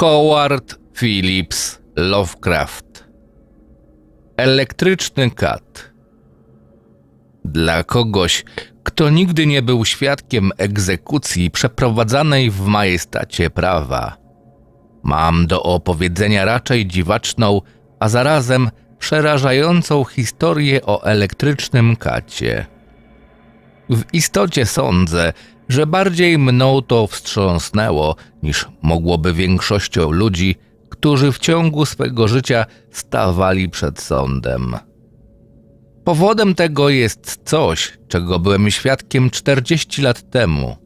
Howard Phillips Lovecraft Elektryczny kat Dla kogoś, kto nigdy nie był świadkiem egzekucji przeprowadzanej w majestacie prawa. Mam do opowiedzenia raczej dziwaczną, a zarazem przerażającą historię o elektrycznym kacie. W istocie sądzę, że bardziej mną to wstrząsnęło niż mogłoby większością ludzi, którzy w ciągu swego życia stawali przed sądem. Powodem tego jest coś, czego byłem świadkiem 40 lat temu.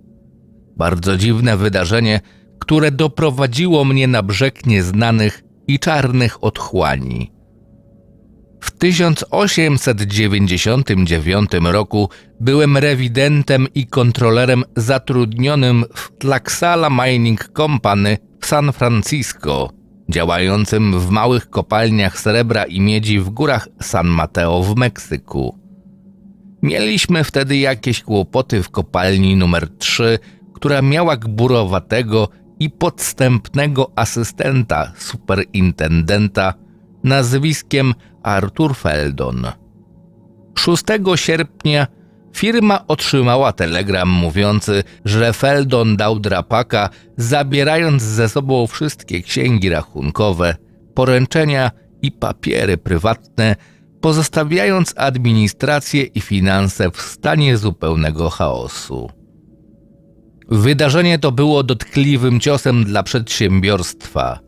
Bardzo dziwne wydarzenie, które doprowadziło mnie na brzeg nieznanych i czarnych otchłani. W 1899 roku byłem rewidentem i kontrolerem zatrudnionym w Tlaxala Mining Company w San Francisco, działającym w małych kopalniach srebra i miedzi w górach San Mateo w Meksyku. Mieliśmy wtedy jakieś kłopoty w kopalni numer 3, która miała gburowatego i podstępnego asystenta superintendenta nazwiskiem Arthur Feldon. 6 sierpnia firma otrzymała telegram mówiący, że Feldon dał drapaka, zabierając ze sobą wszystkie księgi rachunkowe, poręczenia i papiery prywatne, pozostawiając administrację i finanse w stanie zupełnego chaosu. Wydarzenie to było dotkliwym ciosem dla przedsiębiorstwa.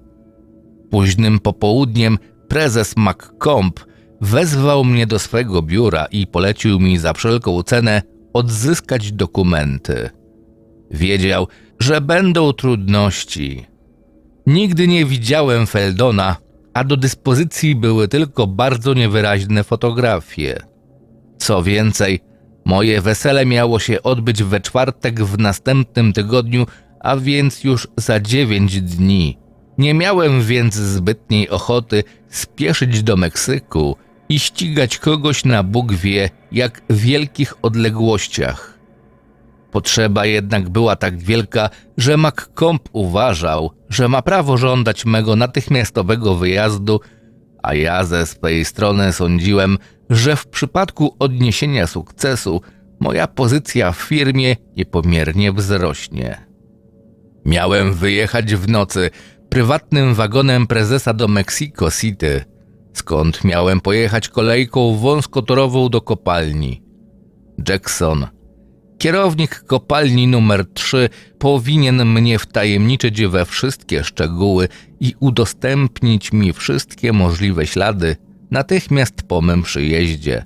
Późnym popołudniem prezes McComb wezwał mnie do swojego biura i polecił mi za wszelką cenę odzyskać dokumenty. Wiedział, że będą trudności. Nigdy nie widziałem Feldona, a do dyspozycji były tylko bardzo niewyraźne fotografie. Co więcej, moje wesele miało się odbyć we czwartek w następnym tygodniu, a więc już za dziewięć dni. Nie miałem więc zbytniej ochoty spieszyć do Meksyku i ścigać kogoś na Bóg wie jak wielkich odległościach. Potrzeba jednak była tak wielka, że McComb uważał, że ma prawo żądać mego natychmiastowego wyjazdu, a ja ze swej strony sądziłem, że w przypadku odniesienia sukcesu moja pozycja w firmie niepomiernie wzrośnie. Miałem wyjechać w nocy, prywatnym wagonem prezesa do Mexico City, skąd miałem pojechać kolejką wąskotorową do kopalni. Jackson, kierownik kopalni numer 3, powinien mnie wtajemniczyć we wszystkie szczegóły i udostępnić mi wszystkie możliwe ślady natychmiast po mym przyjeździe.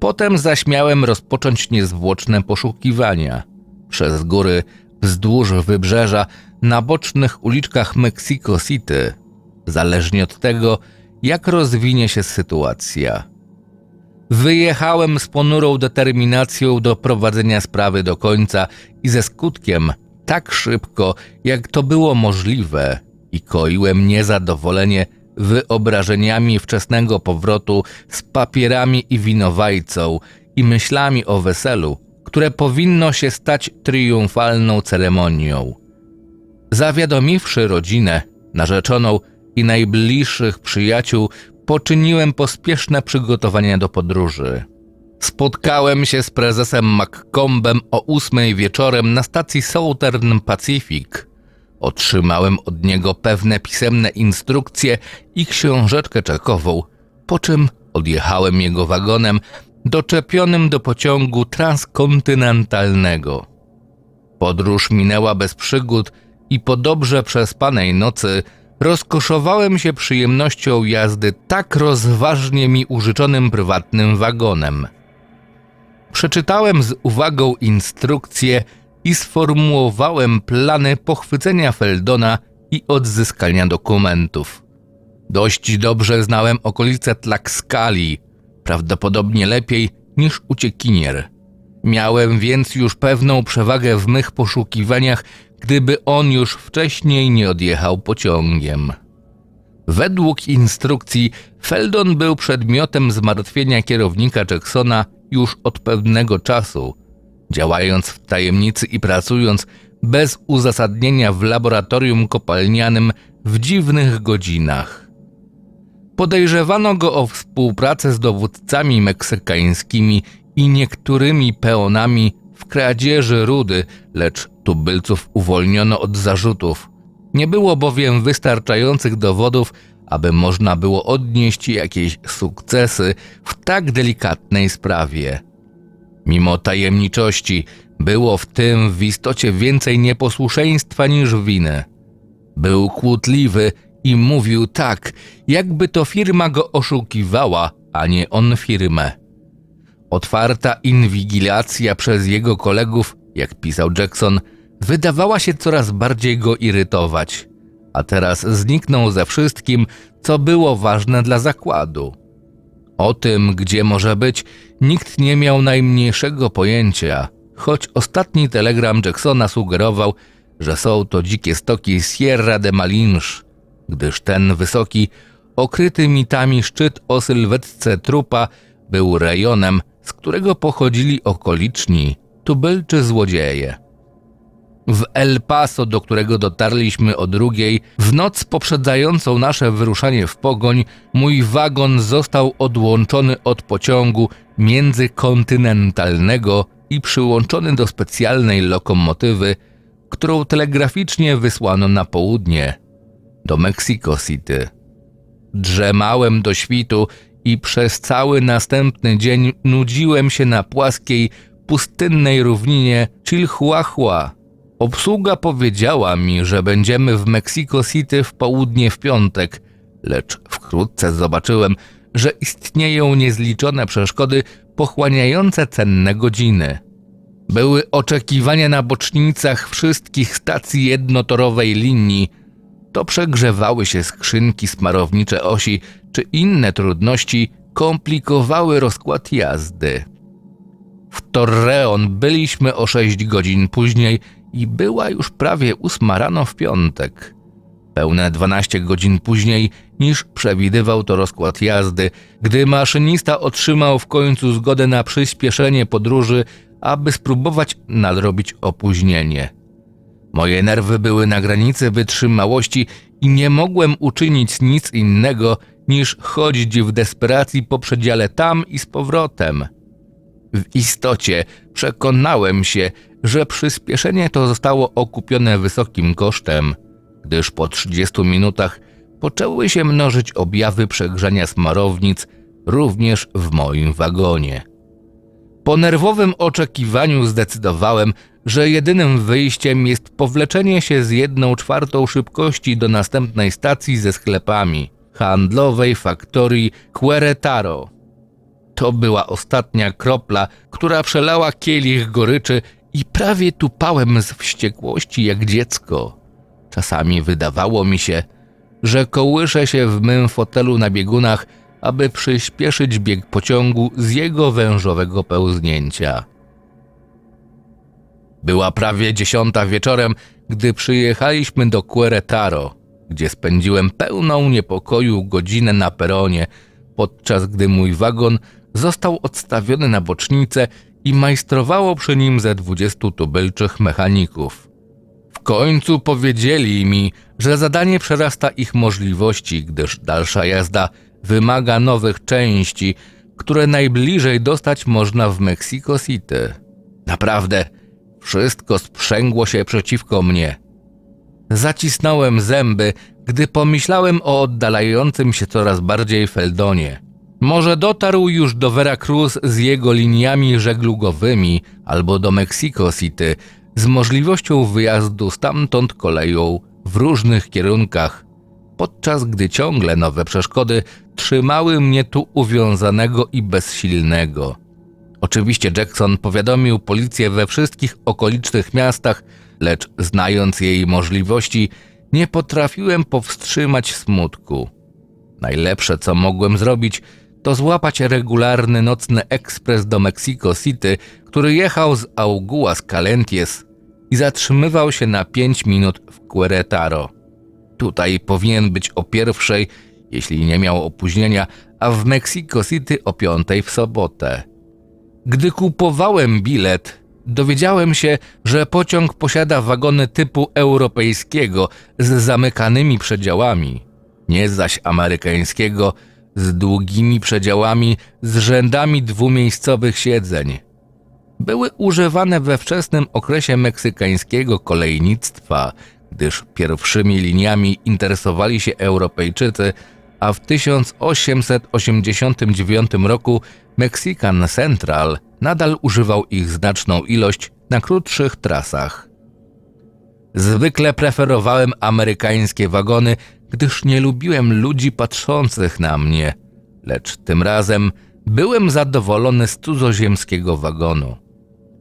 Potem zaśmiałem rozpocząć niezwłoczne poszukiwania. Przez góry, wzdłuż wybrzeża, na bocznych uliczkach Mexico City, zależnie od tego, jak rozwinie się sytuacja. Wyjechałem z ponurą determinacją do prowadzenia sprawy do końca i ze skutkiem tak szybko, jak to było możliwe, i koiłem niezadowolenie wyobrażeniami wczesnego powrotu z papierami i winowajcą i myślami o weselu, które powinno się stać triumfalną ceremonią. Zawiadomiwszy rodzinę, narzeczoną i najbliższych przyjaciół, poczyniłem pospieszne przygotowania do podróży. Spotkałem się z prezesem McCombem o ósmej wieczorem na stacji Southern Pacific. Otrzymałem od niego pewne pisemne instrukcje i książeczkę czekową, po czym odjechałem jego wagonem doczepionym do pociągu transkontynentalnego. Podróż minęła bez przygód i po dobrze przespanej nocy rozkoszowałem się przyjemnością jazdy tak rozważnie mi użyczonym prywatnym wagonem. Przeczytałem z uwagą instrukcje i sformułowałem plany pochwycenia Feldona i odzyskania dokumentów. Dość dobrze znałem okolice Tlaxcali, prawdopodobnie lepiej niż uciekinier. Miałem więc już pewną przewagę w mych poszukiwaniach, gdyby on już wcześniej nie odjechał pociągiem. Według instrukcji Feldon był przedmiotem zmartwienia kierownika Jacksona już od pewnego czasu. Działając w tajemnicy i pracując bez uzasadnienia w laboratorium kopalnianym w dziwnych godzinach. Podejrzewano go o współpracę z dowódcami meksykańskimi i niektórymi peonami w kradzieży rudy, lecz Tubylców uwolniono od zarzutów. Nie było bowiem wystarczających dowodów, aby można było odnieść jakieś sukcesy w tak delikatnej sprawie. Mimo tajemniczości, było w tym w istocie więcej nieposłuszeństwa niż winy. Był kłótliwy i mówił tak, jakby to firma go oszukiwała, a nie on firmę. Otwarta inwigilacja przez jego kolegów, jak pisał Jackson, wydawała się coraz bardziej go irytować, a teraz zniknął ze wszystkim, co było ważne dla zakładu. O tym, gdzie może być, nikt nie miał najmniejszego pojęcia, choć ostatni telegram Jacksona sugerował, że są to dzikie stoki Sierra de Malinche, gdyż ten wysoki, okryty mitami szczyt o sylwetce trupa był rejonem, z którego pochodzili okoliczni tubylczy złodzieje w El Paso, do którego dotarliśmy o drugiej, w noc poprzedzającą nasze wyruszanie w pogoń, mój wagon został odłączony od pociągu międzykontynentalnego i przyłączony do specjalnej lokomotywy, którą telegraficznie wysłano na południe do Mexico City. Drzemałem do świtu i przez cały następny dzień nudziłem się na płaskiej, pustynnej równinie Chilhuahua, Obsługa powiedziała mi, że będziemy w Mexico City w południe w piątek, lecz wkrótce zobaczyłem, że istnieją niezliczone przeszkody pochłaniające cenne godziny. Były oczekiwania na bocznicach wszystkich stacji jednotorowej linii. To przegrzewały się skrzynki smarownicze osi czy inne trudności komplikowały rozkład jazdy. W Torreon byliśmy o 6 godzin później i była już prawie ósma rano w piątek. Pełne 12 godzin później niż przewidywał to rozkład jazdy, gdy maszynista otrzymał w końcu zgodę na przyspieszenie podróży, aby spróbować nadrobić opóźnienie. Moje nerwy były na granicy wytrzymałości i nie mogłem uczynić nic innego niż chodzić w desperacji po przedziale tam i z powrotem. W istocie przekonałem się, że przyspieszenie to zostało okupione wysokim kosztem, gdyż po 30 minutach poczęły się mnożyć objawy przegrzania smarownic również w moim wagonie. Po nerwowym oczekiwaniu zdecydowałem, że jedynym wyjściem jest powleczenie się z jedną czwartą szybkości do następnej stacji ze sklepami handlowej faktorii Queretaro. To była ostatnia kropla, która przelała kielich goryczy i prawie tupałem z wściekłości jak dziecko. Czasami wydawało mi się, że kołyszę się w mym fotelu na biegunach, aby przyspieszyć bieg pociągu z jego wężowego pełznięcia. Była prawie dziesiąta wieczorem, gdy przyjechaliśmy do Queretaro, gdzie spędziłem pełną niepokoju godzinę na peronie, podczas gdy mój wagon został odstawiony na bocznicę i majstrowało przy nim ze dwudziestu tubylczych mechaników. W końcu powiedzieli mi, że zadanie przerasta ich możliwości, gdyż dalsza jazda wymaga nowych części, które najbliżej dostać można w Mexico City. Naprawdę, wszystko sprzęgło się przeciwko mnie. Zacisnąłem zęby, gdy pomyślałem o oddalającym się coraz bardziej Feldonie. Może dotarł już do Veracruz z jego liniami żeglugowymi albo do Mexico City z możliwością wyjazdu stamtąd koleją w różnych kierunkach, podczas gdy ciągle nowe przeszkody trzymały mnie tu uwiązanego i bezsilnego. Oczywiście Jackson powiadomił policję we wszystkich okolicznych miastach, lecz znając jej możliwości, nie potrafiłem powstrzymać smutku. Najlepsze, co mogłem zrobić, to złapać regularny nocny ekspres do Mexico City, który jechał z Auguas Calientes i zatrzymywał się na 5 minut w Querétaro. Tutaj powinien być o pierwszej, jeśli nie miał opóźnienia, a w Mexico City o piątej w sobotę. Gdy kupowałem bilet, dowiedziałem się, że pociąg posiada wagony typu europejskiego z zamykanymi przedziałami, nie zaś amerykańskiego – z długimi przedziałami, z rzędami dwumiejscowych siedzeń. Były używane we wczesnym okresie meksykańskiego kolejnictwa, gdyż pierwszymi liniami interesowali się Europejczycy, a w 1889 roku Mexican Central nadal używał ich znaczną ilość na krótszych trasach. Zwykle preferowałem amerykańskie wagony, gdyż nie lubiłem ludzi patrzących na mnie, lecz tym razem byłem zadowolony z cudzoziemskiego wagonu.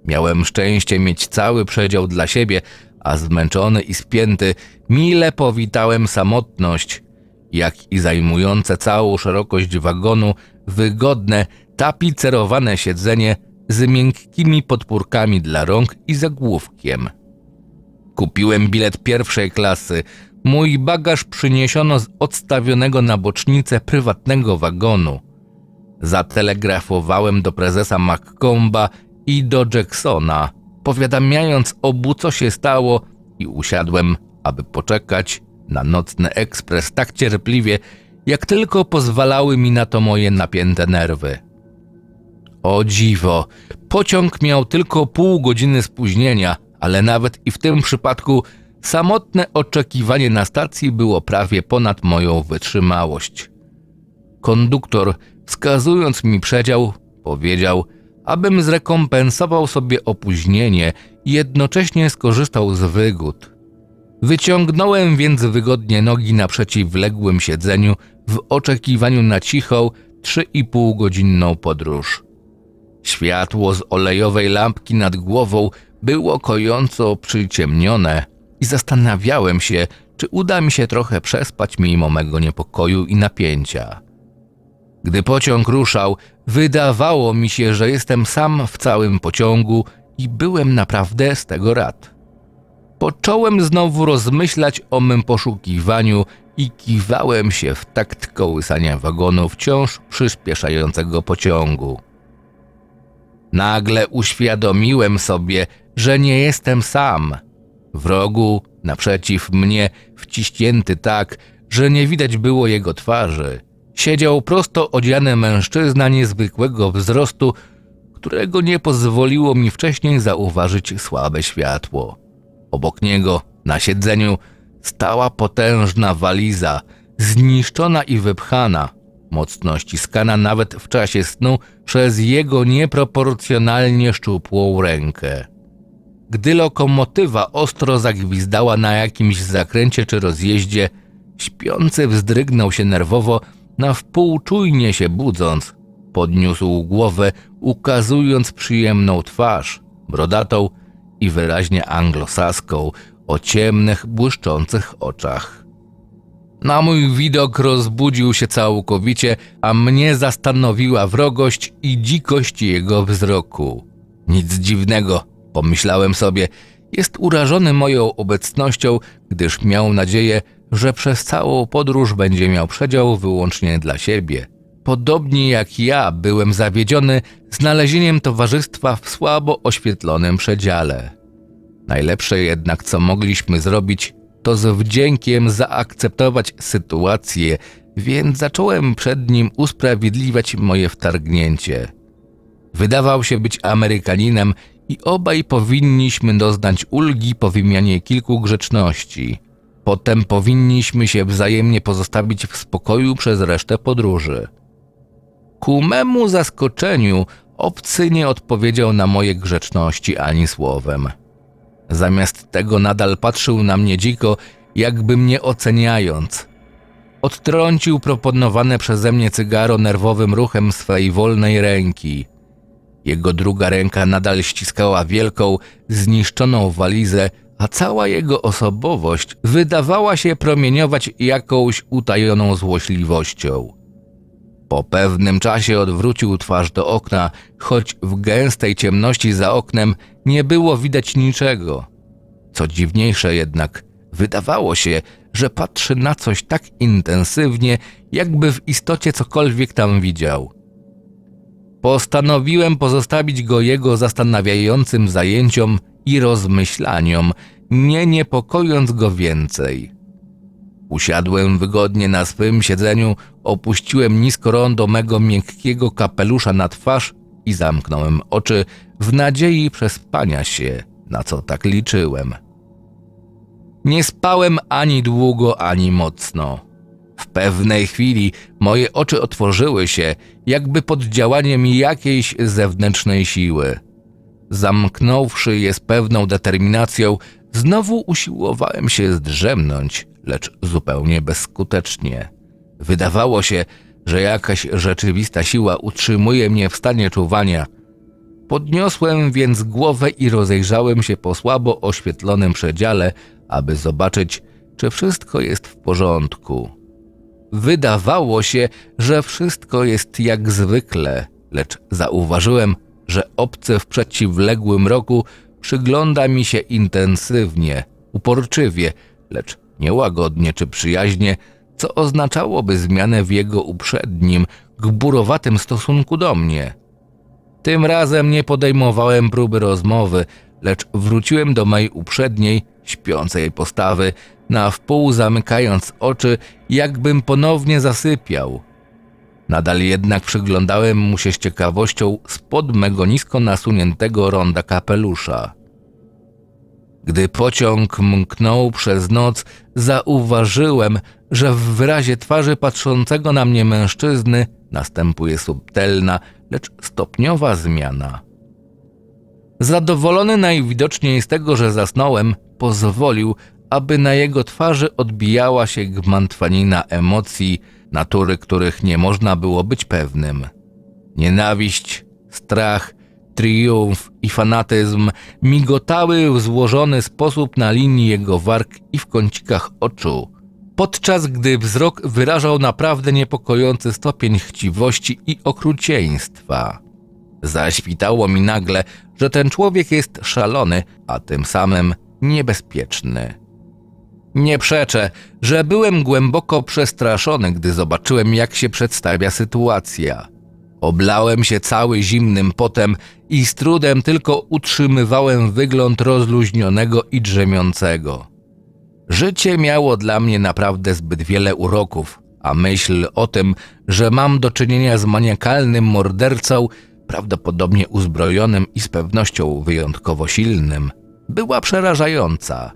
Miałem szczęście mieć cały przedział dla siebie, a zmęczony i spięty mile powitałem samotność, jak i zajmujące całą szerokość wagonu wygodne, tapicerowane siedzenie z miękkimi podpórkami dla rąk i zagłówkiem. Kupiłem bilet pierwszej klasy, Mój bagaż przyniesiono z odstawionego na bocznicę prywatnego wagonu. Zatelegrafowałem do prezesa McComba i do Jacksona, powiadamiając obu, co się stało, i usiadłem, aby poczekać na nocny ekspres tak cierpliwie, jak tylko pozwalały mi na to moje napięte nerwy. O dziwo, pociąg miał tylko pół godziny spóźnienia, ale nawet i w tym przypadku Samotne oczekiwanie na stacji było prawie ponad moją wytrzymałość. Konduktor, wskazując mi przedział, powiedział, abym zrekompensował sobie opóźnienie i jednocześnie skorzystał z wygód. Wyciągnąłem więc wygodnie nogi na przeciwległym siedzeniu w oczekiwaniu na cichą, trzy i pół godzinną podróż. Światło z olejowej lampki nad głową było kojąco przyciemnione, i zastanawiałem się, czy uda mi się trochę przespać mimo mego niepokoju i napięcia. Gdy pociąg ruszał, wydawało mi się, że jestem sam w całym pociągu i byłem naprawdę z tego rad. Począłem znowu rozmyślać o mym poszukiwaniu i kiwałem się w takt kołysania wagonu wciąż przyspieszającego pociągu. Nagle uświadomiłem sobie, że nie jestem sam – w rogu, naprzeciw mnie, wciśnięty tak, że nie widać było jego twarzy, siedział prosto odziany mężczyzna niezwykłego wzrostu, którego nie pozwoliło mi wcześniej zauważyć słabe światło. Obok niego, na siedzeniu, stała potężna waliza, zniszczona i wypchana, mocno ściskana nawet w czasie snu przez jego nieproporcjonalnie szczupłą rękę. Gdy lokomotywa ostro zagwizdała na jakimś zakręcie czy rozjeździe, śpiący wzdrygnął się nerwowo, na wpół czujnie się budząc. Podniósł głowę, ukazując przyjemną twarz, brodatą i wyraźnie anglosaską, o ciemnych, błyszczących oczach. Na mój widok rozbudził się całkowicie, a mnie zastanowiła wrogość i dzikość jego wzroku. Nic dziwnego, Pomyślałem sobie, jest urażony moją obecnością, gdyż miał nadzieję, że przez całą podróż będzie miał przedział wyłącznie dla siebie. Podobnie jak ja byłem zawiedziony znalezieniem towarzystwa w słabo oświetlonym przedziale. Najlepsze jednak, co mogliśmy zrobić, to z wdziękiem zaakceptować sytuację, więc zacząłem przed nim usprawiedliwiać moje wtargnięcie. Wydawał się być Amerykaninem i obaj powinniśmy doznać ulgi po wymianie kilku grzeczności. Potem powinniśmy się wzajemnie pozostawić w spokoju przez resztę podróży. Ku memu zaskoczeniu obcy nie odpowiedział na moje grzeczności ani słowem. Zamiast tego nadal patrzył na mnie dziko, jakby mnie oceniając. Odtrącił proponowane przeze mnie cygaro nerwowym ruchem swej wolnej ręki – jego druga ręka nadal ściskała wielką, zniszczoną walizę, a cała jego osobowość wydawała się promieniować jakąś utajoną złośliwością. Po pewnym czasie odwrócił twarz do okna, choć w gęstej ciemności za oknem nie było widać niczego. Co dziwniejsze jednak, wydawało się, że patrzy na coś tak intensywnie, jakby w istocie cokolwiek tam widział. Postanowiłem pozostawić go jego zastanawiającym zajęciom i rozmyślaniom, nie niepokojąc go więcej. Usiadłem wygodnie na swym siedzeniu, opuściłem nisko rondo mego miękkiego kapelusza na twarz i zamknąłem oczy w nadziei przespania się, na co tak liczyłem. Nie spałem ani długo, ani mocno. W pewnej chwili moje oczy otworzyły się jakby pod działaniem jakiejś zewnętrznej siły. Zamknąwszy je z pewną determinacją, znowu usiłowałem się zdrzemnąć, lecz zupełnie bezskutecznie. Wydawało się, że jakaś rzeczywista siła utrzymuje mnie w stanie czuwania. Podniosłem więc głowę i rozejrzałem się po słabo oświetlonym przedziale, aby zobaczyć, czy wszystko jest w porządku. Wydawało się, że wszystko jest jak zwykle, lecz zauważyłem, że obce w przeciwległym roku przygląda mi się intensywnie, uporczywie, lecz niełagodnie czy przyjaźnie, co oznaczałoby zmianę w jego uprzednim, gburowatym stosunku do mnie. Tym razem nie podejmowałem próby rozmowy, lecz wróciłem do mojej uprzedniej, śpiącej postawy, na wpół zamykając oczy, jakbym ponownie zasypiał. Nadal jednak przyglądałem mu się z ciekawością spod mego nisko nasuniętego ronda kapelusza. Gdy pociąg mknął przez noc, zauważyłem, że w wyrazie twarzy patrzącego na mnie mężczyzny następuje subtelna, lecz stopniowa zmiana. Zadowolony najwidoczniej z tego, że zasnąłem, pozwolił, aby na jego twarzy odbijała się gmantwanina emocji, natury których nie można było być pewnym. Nienawiść, strach, triumf i fanatyzm migotały w złożony sposób na linii jego warg i w kącikach oczu, podczas gdy wzrok wyrażał naprawdę niepokojący stopień chciwości i okrucieństwa. Zaświtało mi nagle, że ten człowiek jest szalony, a tym samym niebezpieczny. Nie przeczę, że byłem głęboko przestraszony, gdy zobaczyłem, jak się przedstawia sytuacja. Oblałem się cały zimnym potem i z trudem tylko utrzymywałem wygląd rozluźnionego i drzemiącego. Życie miało dla mnie naprawdę zbyt wiele uroków, a myśl o tym, że mam do czynienia z maniakalnym mordercą, prawdopodobnie uzbrojonym i z pewnością wyjątkowo silnym, była przerażająca.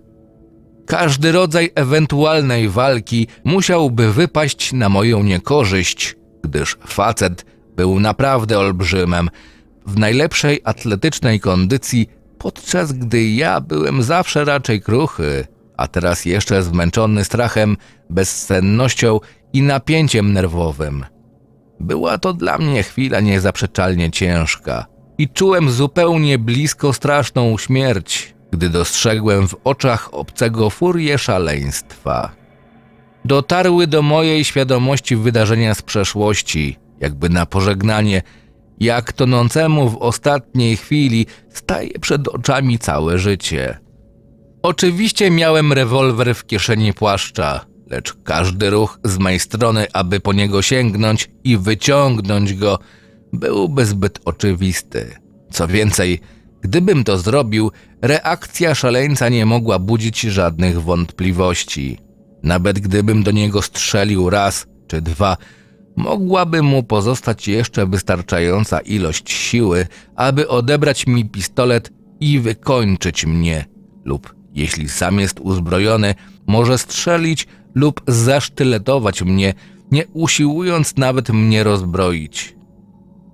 Każdy rodzaj ewentualnej walki musiałby wypaść na moją niekorzyść, gdyż facet był naprawdę olbrzymem, w najlepszej atletycznej kondycji, podczas gdy ja byłem zawsze raczej kruchy, a teraz jeszcze zmęczony strachem, bezsennością i napięciem nerwowym. Była to dla mnie chwila niezaprzeczalnie ciężka i czułem zupełnie blisko straszną śmierć, gdy dostrzegłem w oczach obcego furię szaleństwa. Dotarły do mojej świadomości wydarzenia z przeszłości, jakby na pożegnanie, jak tonącemu w ostatniej chwili staje przed oczami całe życie. Oczywiście miałem rewolwer w kieszeni płaszcza, lecz każdy ruch z mojej strony, aby po niego sięgnąć i wyciągnąć go, byłby zbyt oczywisty. Co więcej, Gdybym to zrobił, reakcja szaleńca nie mogła budzić żadnych wątpliwości. Nawet gdybym do niego strzelił raz czy dwa, mogłaby mu pozostać jeszcze wystarczająca ilość siły, aby odebrać mi pistolet i wykończyć mnie, lub jeśli sam jest uzbrojony, może strzelić lub zasztyletować mnie, nie usiłując nawet mnie rozbroić.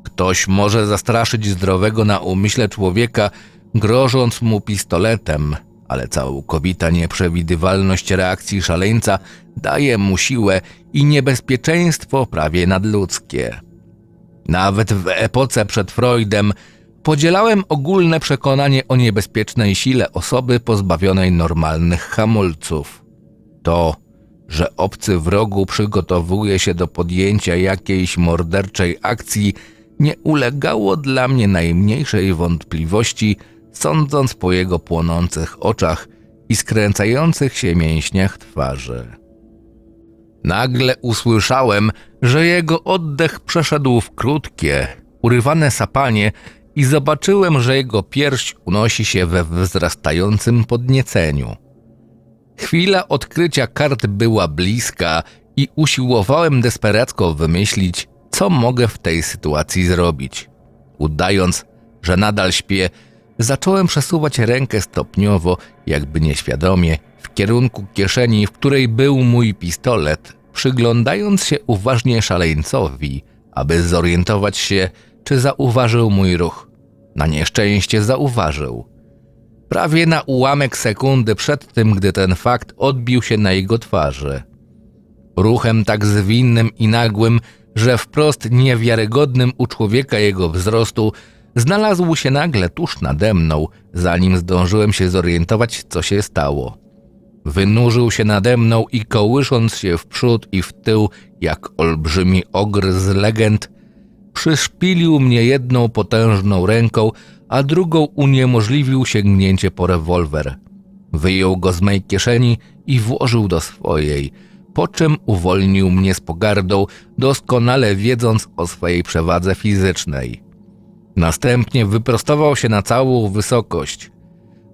Ktoś może zastraszyć zdrowego na umyśle człowieka, grożąc mu pistoletem, ale całkowita nieprzewidywalność reakcji szaleńca daje mu siłę i niebezpieczeństwo prawie nadludzkie. Nawet w epoce przed Freudem podzielałem ogólne przekonanie o niebezpiecznej sile osoby pozbawionej normalnych hamulców. To, że obcy wrogu przygotowuje się do podjęcia jakiejś morderczej akcji, nie ulegało dla mnie najmniejszej wątpliwości, sądząc po jego płonących oczach i skręcających się mięśniach twarzy. Nagle usłyszałem, że jego oddech przeszedł w krótkie, urywane sapanie i zobaczyłem, że jego pierś unosi się we wzrastającym podnieceniu. Chwila odkrycia kart była bliska i usiłowałem desperacko wymyślić, co mogę w tej sytuacji zrobić. Udając, że nadal śpię, zacząłem przesuwać rękę stopniowo, jakby nieświadomie, w kierunku kieszeni, w której był mój pistolet, przyglądając się uważnie szaleńcowi, aby zorientować się, czy zauważył mój ruch. Na nieszczęście zauważył. Prawie na ułamek sekundy przed tym, gdy ten fakt odbił się na jego twarzy. Ruchem tak zwinnym i nagłym, że wprost niewiarygodnym u człowieka jego wzrostu znalazł się nagle tuż nade mną, zanim zdążyłem się zorientować, co się stało. Wynurzył się nade mną i kołysząc się w przód i w tył, jak olbrzymi ogr z legend, przyszpilił mnie jedną potężną ręką, a drugą uniemożliwił sięgnięcie po rewolwer. Wyjął go z mej kieszeni i włożył do swojej – po czym uwolnił mnie z pogardą, doskonale wiedząc o swojej przewadze fizycznej. Następnie wyprostował się na całą wysokość,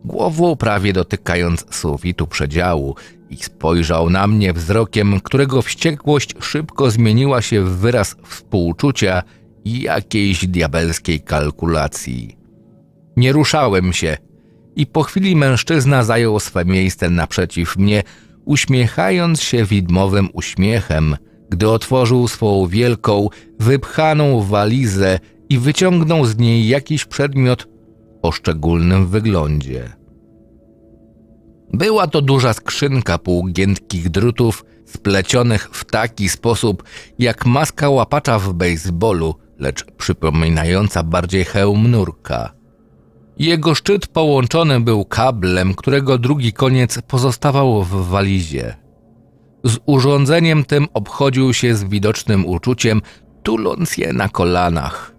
głową prawie dotykając sufitu przedziału i spojrzał na mnie wzrokiem, którego wściekłość szybko zmieniła się w wyraz współczucia i jakiejś diabelskiej kalkulacji. Nie ruszałem się i po chwili mężczyzna zajął swe miejsce naprzeciw mnie – uśmiechając się widmowym uśmiechem, gdy otworzył swoją wielką, wypchaną walizę i wyciągnął z niej jakiś przedmiot o szczególnym wyglądzie. Była to duża skrzynka półgiętkich drutów, splecionych w taki sposób, jak maska łapacza w baseballu, lecz przypominająca bardziej hełm nurka. Jego szczyt połączony był kablem, którego drugi koniec pozostawał w walizie. Z urządzeniem tym obchodził się z widocznym uczuciem, tuląc je na kolanach.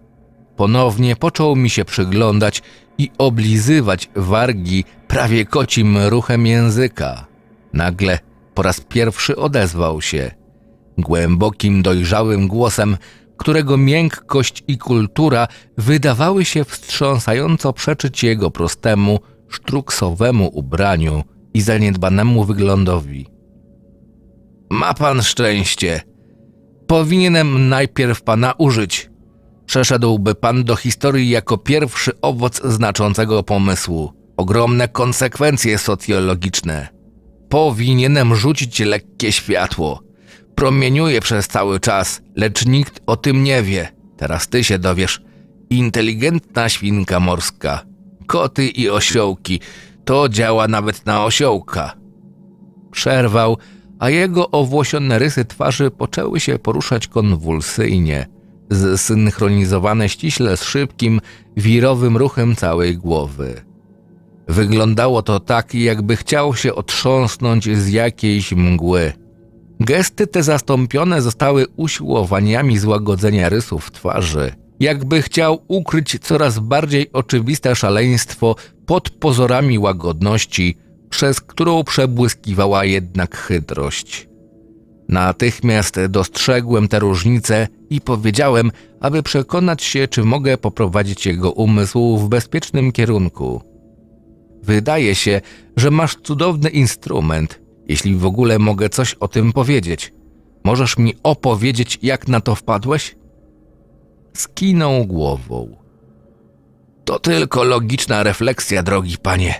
Ponownie począł mi się przyglądać i oblizywać wargi prawie kocim ruchem języka. Nagle po raz pierwszy odezwał się. Głębokim, dojrzałym głosem którego miękkość i kultura wydawały się wstrząsająco przeczyć jego prostemu, sztruksowemu ubraniu i zaniedbanemu wyglądowi. Ma pan szczęście. Powinienem najpierw pana użyć. Przeszedłby pan do historii jako pierwszy owoc znaczącego pomysłu. Ogromne konsekwencje socjologiczne. Powinienem rzucić lekkie światło promieniuje przez cały czas, lecz nikt o tym nie wie. Teraz ty się dowiesz. Inteligentna świnka morska. Koty i osiołki. To działa nawet na osiołka. Przerwał, a jego owłosione rysy twarzy poczęły się poruszać konwulsyjnie, zsynchronizowane ściśle z szybkim, wirowym ruchem całej głowy. Wyglądało to tak, jakby chciał się otrząsnąć z jakiejś mgły. Gesty te zastąpione zostały usiłowaniami złagodzenia rysów twarzy, jakby chciał ukryć coraz bardziej oczywiste szaleństwo pod pozorami łagodności, przez którą przebłyskiwała jednak chytrość. Natychmiast dostrzegłem te różnice i powiedziałem, aby przekonać się, czy mogę poprowadzić jego umysł w bezpiecznym kierunku. Wydaje się, że masz cudowny instrument, jeśli w ogóle mogę coś o tym powiedzieć. Możesz mi opowiedzieć, jak na to wpadłeś? Skinął głową. To tylko logiczna refleksja, drogi panie.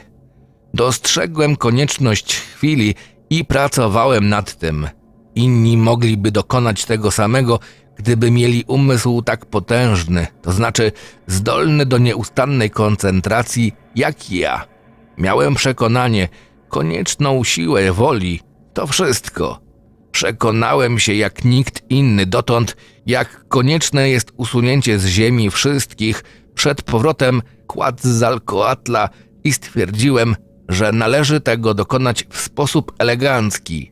Dostrzegłem konieczność chwili i pracowałem nad tym. Inni mogliby dokonać tego samego, gdyby mieli umysł tak potężny, to znaczy zdolny do nieustannej koncentracji jak ja. Miałem przekonanie, konieczną siłę woli, to wszystko. Przekonałem się jak nikt inny dotąd, jak konieczne jest usunięcie z ziemi wszystkich przed powrotem kład z Alkoatla i stwierdziłem, że należy tego dokonać w sposób elegancki.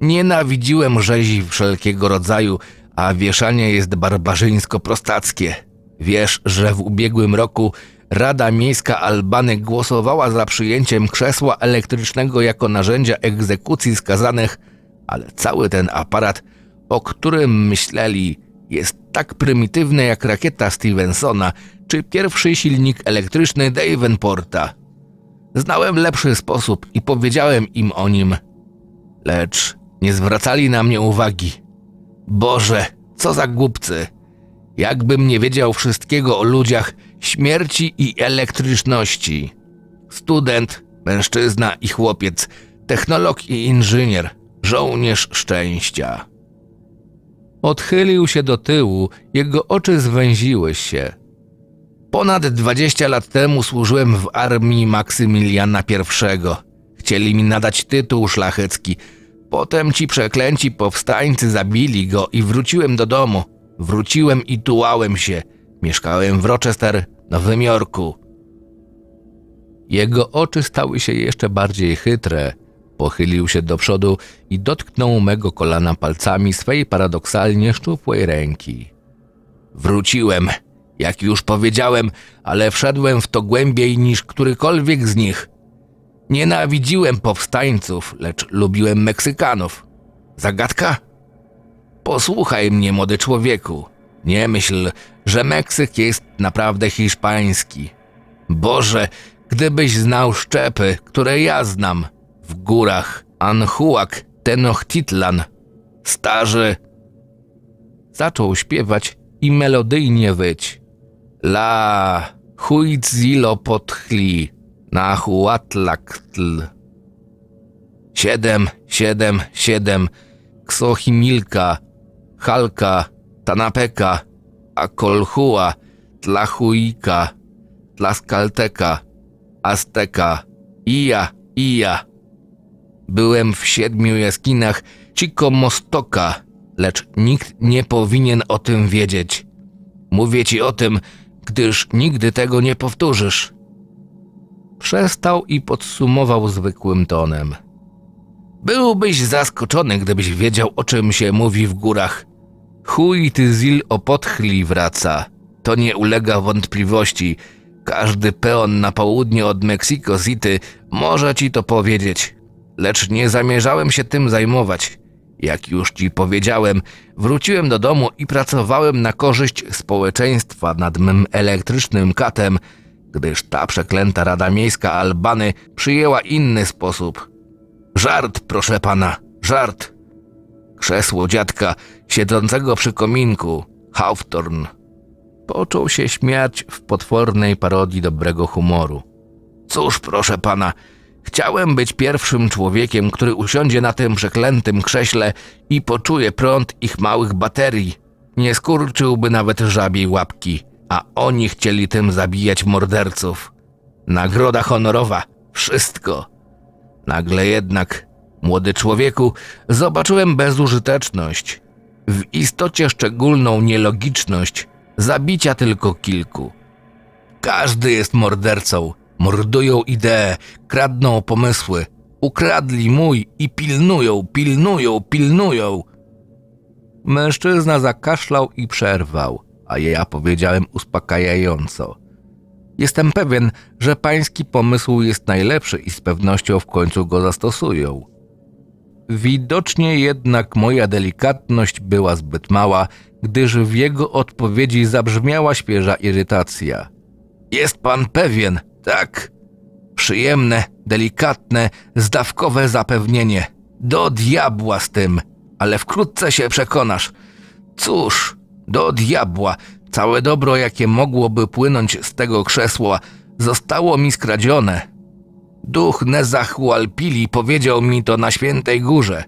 Nienawidziłem rzezi wszelkiego rodzaju, a wieszanie jest barbarzyńsko-prostackie. Wiesz, że w ubiegłym roku Rada Miejska Albany głosowała za przyjęciem krzesła elektrycznego jako narzędzia egzekucji skazanych, ale cały ten aparat, o którym myśleli, jest tak prymitywny jak rakieta Stevensona czy pierwszy silnik elektryczny Davenporta. Znałem lepszy sposób i powiedziałem im o nim, lecz nie zwracali na mnie uwagi. Boże, co za głupcy! Jakbym nie wiedział wszystkiego o ludziach, śmierci i elektryczności. Student, mężczyzna i chłopiec, technolog i inżynier, żołnierz szczęścia. Odchylił się do tyłu, jego oczy zwęziły się. Ponad dwadzieścia lat temu służyłem w armii Maksymiliana I. Chcieli mi nadać tytuł szlachecki. Potem ci przeklęci powstańcy zabili go i wróciłem do domu. Wróciłem i tułałem się – Mieszkałem w Rochester, Nowym Jorku. Jego oczy stały się jeszcze bardziej chytre. Pochylił się do przodu i dotknął mego kolana palcami swej paradoksalnie szczupłej ręki. Wróciłem, jak już powiedziałem, ale wszedłem w to głębiej niż którykolwiek z nich. Nienawidziłem powstańców, lecz lubiłem Meksykanów. Zagadka? Posłuchaj mnie, młody człowieku. Nie myśl, że Meksyk jest naprawdę hiszpański. Boże, gdybyś znał szczepy, które ja znam. W górach Anhuac, Tenochtitlan. Starzy. Zaczął śpiewać i melodyjnie wyć. La huitzilopotchli na huatlaktl. Siedem, siedem, siedem, ksochimilka, halka, Tanapeka, Akolhua, Tlahuika, Tlaskalteka, Azteka, Ia, Ia. Byłem w siedmiu jaskinach Mostoka, lecz nikt nie powinien o tym wiedzieć. Mówię ci o tym, gdyż nigdy tego nie powtórzysz. Przestał i podsumował zwykłym tonem. Byłbyś zaskoczony, gdybyś wiedział, o czym się mówi w górach – Chuj ty zil opotchli wraca. To nie ulega wątpliwości. Każdy peon na południe od Mexico City może ci to powiedzieć. Lecz nie zamierzałem się tym zajmować. Jak już ci powiedziałem, wróciłem do domu i pracowałem na korzyść społeczeństwa nad mym elektrycznym katem, gdyż ta przeklęta Rada Miejska Albany przyjęła inny sposób. Żart, proszę pana, żart krzesło dziadka siedzącego przy kominku, Hawthorn, Począł się śmiać w potwornej parodii dobrego humoru. Cóż, proszę pana, chciałem być pierwszym człowiekiem, który usiądzie na tym przeklętym krześle i poczuje prąd ich małych baterii. Nie skurczyłby nawet żabiej łapki, a oni chcieli tym zabijać morderców. Nagroda honorowa, wszystko. Nagle jednak Młody człowieku, zobaczyłem bezużyteczność, w istocie szczególną nielogiczność zabicia tylko kilku. Każdy jest mordercą, mordują idee, kradną pomysły, ukradli mój i pilnują, pilnują, pilnują. Mężczyzna zakaszlał i przerwał, a ja powiedziałem uspokajająco. Jestem pewien, że pański pomysł jest najlepszy i z pewnością w końcu go zastosują. Widocznie jednak moja delikatność była zbyt mała, gdyż w jego odpowiedzi zabrzmiała świeża irytacja. Jest pan pewien, tak? Przyjemne, delikatne, zdawkowe zapewnienie. Do diabła z tym, ale wkrótce się przekonasz. Cóż, do diabła, całe dobro, jakie mogłoby płynąć z tego krzesła, zostało mi skradzione. Duch Nezahualpili powiedział mi to na świętej górze.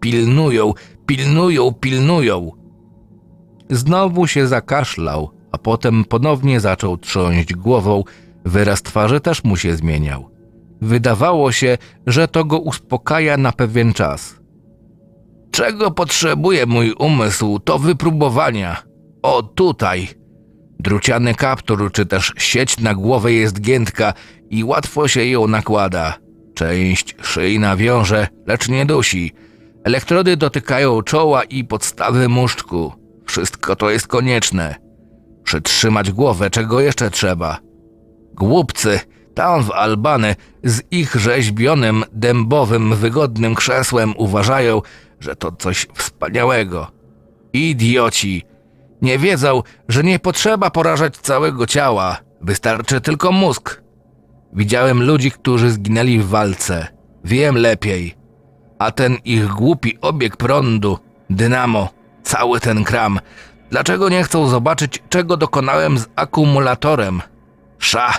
Pilnują, pilnują, pilnują. Znowu się zakaszlał, a potem ponownie zaczął trząść głową, wyraz twarzy też mu się zmieniał. Wydawało się, że to go uspokaja na pewien czas. Czego potrzebuje mój umysł, to wypróbowania. O tutaj! Druciany kaptur czy też sieć na głowę jest giętka i łatwo się ją nakłada. Część szyjna wiąże, lecz nie dusi. Elektrody dotykają czoła i podstawy muszczku. Wszystko to jest konieczne. Przytrzymać głowę, czego jeszcze trzeba. Głupcy, tam w Albany, z ich rzeźbionym, dębowym, wygodnym krzesłem uważają, że to coś wspaniałego. Idioci! Nie wiedzą, że nie potrzeba porażać całego ciała, wystarczy tylko mózg. Widziałem ludzi, którzy zginęli w walce. Wiem lepiej. A ten ich głupi obieg prądu, dynamo, cały ten kram. Dlaczego nie chcą zobaczyć, czego dokonałem z akumulatorem? Sza!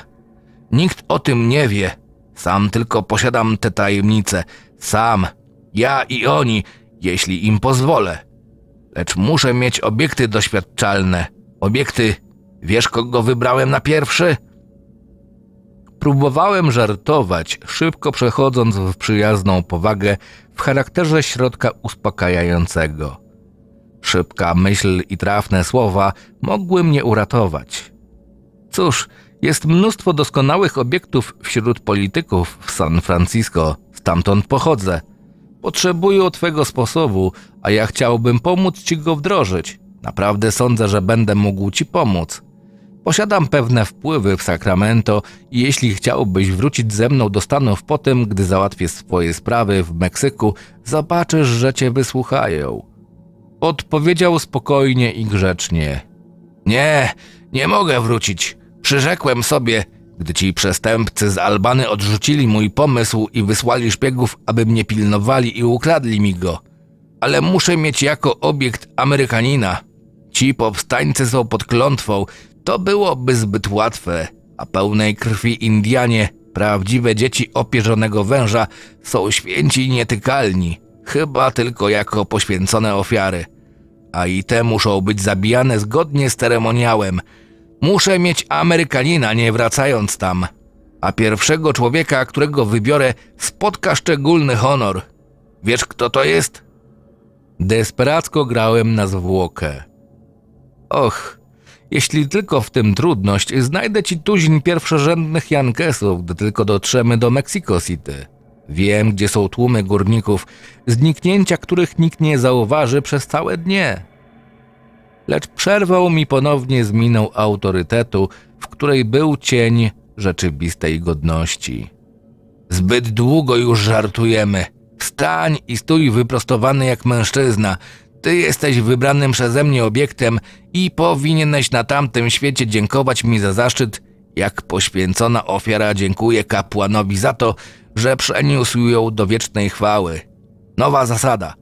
Nikt o tym nie wie. Sam tylko posiadam te tajemnice. Sam. Ja i oni, jeśli im pozwolę. Lecz muszę mieć obiekty doświadczalne. Obiekty. Wiesz, kogo wybrałem na pierwszy? Próbowałem żartować, szybko przechodząc w przyjazną powagę w charakterze środka uspokajającego. Szybka myśl i trafne słowa mogły mnie uratować. Cóż, jest mnóstwo doskonałych obiektów wśród polityków w San Francisco, stamtąd pochodzę. Potrzebuję Twego sposobu, a ja chciałbym pomóc Ci go wdrożyć. Naprawdę sądzę, że będę mógł Ci pomóc. Posiadam pewne wpływy w Sacramento i jeśli chciałbyś wrócić ze mną do Stanów po tym, gdy załatwię swoje sprawy w Meksyku, zobaczysz, że cię wysłuchają. Odpowiedział spokojnie i grzecznie. Nie, nie mogę wrócić. Przyrzekłem sobie, gdy ci przestępcy z Albany odrzucili mój pomysł i wysłali szpiegów, aby mnie pilnowali i ukradli mi go. Ale muszę mieć jako obiekt Amerykanina. Ci powstańcy są pod klątwą to byłoby zbyt łatwe, a pełnej krwi Indianie, prawdziwe dzieci opierzonego węża, są święci i nietykalni, chyba tylko jako poświęcone ofiary. A i te muszą być zabijane zgodnie z ceremoniałem. Muszę mieć Amerykanina, nie wracając tam. A pierwszego człowieka, którego wybiorę, spotka szczególny honor. Wiesz, kto to jest? Desperacko grałem na zwłokę. Och, jeśli tylko w tym trudność, znajdę ci tuzin pierwszorzędnych Jankesów, gdy tylko dotrzemy do Mexico City. Wiem, gdzie są tłumy górników, zniknięcia których nikt nie zauważy przez całe dnie. Lecz przerwał mi ponownie z miną autorytetu, w której był cień rzeczywistej godności. Zbyt długo już żartujemy. Wstań i stój wyprostowany jak mężczyzna. Ty jesteś wybranym przeze mnie obiektem i powinieneś na tamtym świecie dziękować mi za zaszczyt, jak poświęcona ofiara dziękuję kapłanowi za to, że przeniósł ją do wiecznej chwały. Nowa zasada.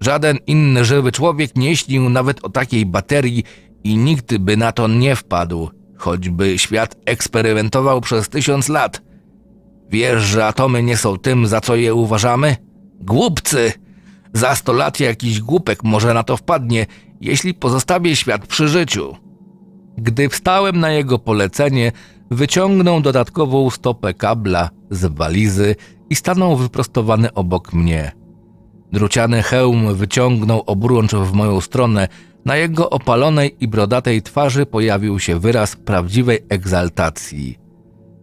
Żaden inny żywy człowiek nie śnił nawet o takiej baterii i nikt by na to nie wpadł, choćby świat eksperymentował przez tysiąc lat. Wiesz, że atomy nie są tym, za co je uważamy? Głupcy! Za sto lat jakiś głupek może na to wpadnie, jeśli pozostawię świat przy życiu. Gdy wstałem na jego polecenie, wyciągnął dodatkową stopę kabla z walizy i stanął wyprostowany obok mnie. Druciany hełm wyciągnął obrącz w moją stronę. Na jego opalonej i brodatej twarzy pojawił się wyraz prawdziwej egzaltacji.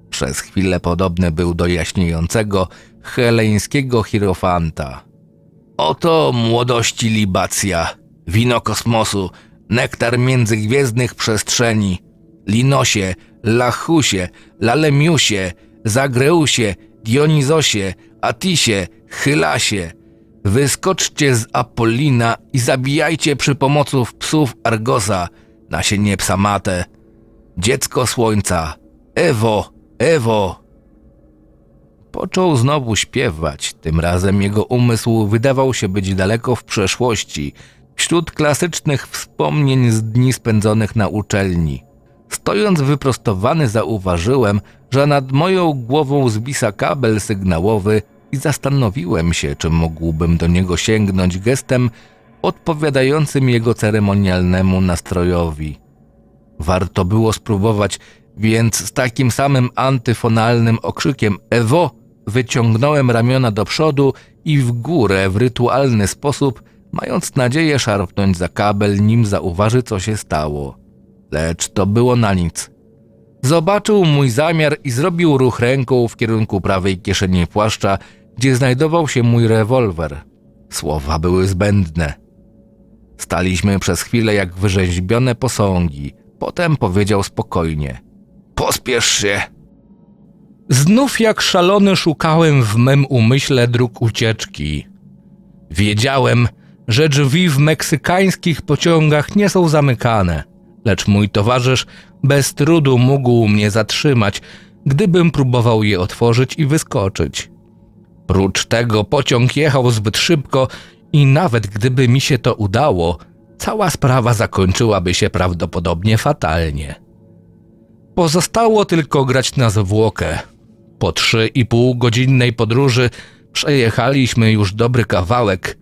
Przez chwilę podobny był do jaśniejącego heleńskiego hierofanta. Oto młodości libacja, wino kosmosu, nektar międzygwiezdnych przestrzeni, linosie, lachusie, lalemiusie, zagreusie, dionizosie, atisie, chylasie. Wyskoczcie z Apollina i zabijajcie przy pomocy psów Argosa, nasienie psamate. Dziecko słońca, Ewo, Ewo. Począł znowu śpiewać, tym razem jego umysł wydawał się być daleko w przeszłości, wśród klasycznych wspomnień z dni spędzonych na uczelni. Stojąc wyprostowany zauważyłem, że nad moją głową zbisa kabel sygnałowy i zastanowiłem się, czy mógłbym do niego sięgnąć gestem odpowiadającym jego ceremonialnemu nastrojowi. Warto było spróbować, więc z takim samym antyfonalnym okrzykiem Ewo Wyciągnąłem ramiona do przodu i w górę w rytualny sposób, mając nadzieję szarpnąć za kabel, nim zauważy, co się stało. Lecz to było na nic. Zobaczył mój zamiar i zrobił ruch ręką w kierunku prawej kieszeni płaszcza, gdzie znajdował się mój rewolwer. Słowa były zbędne. Staliśmy przez chwilę jak wyrzeźbione posągi. Potem powiedział spokojnie: Pospiesz się! Znów jak szalony szukałem w mym umyśle dróg ucieczki. Wiedziałem, że drzwi w meksykańskich pociągach nie są zamykane, lecz mój towarzysz bez trudu mógł mnie zatrzymać, gdybym próbował je otworzyć i wyskoczyć. Prócz tego pociąg jechał zbyt szybko i nawet gdyby mi się to udało, cała sprawa zakończyłaby się prawdopodobnie fatalnie. Pozostało tylko grać na zwłokę po trzy i pół godzinnej podróży przejechaliśmy już dobry kawałek.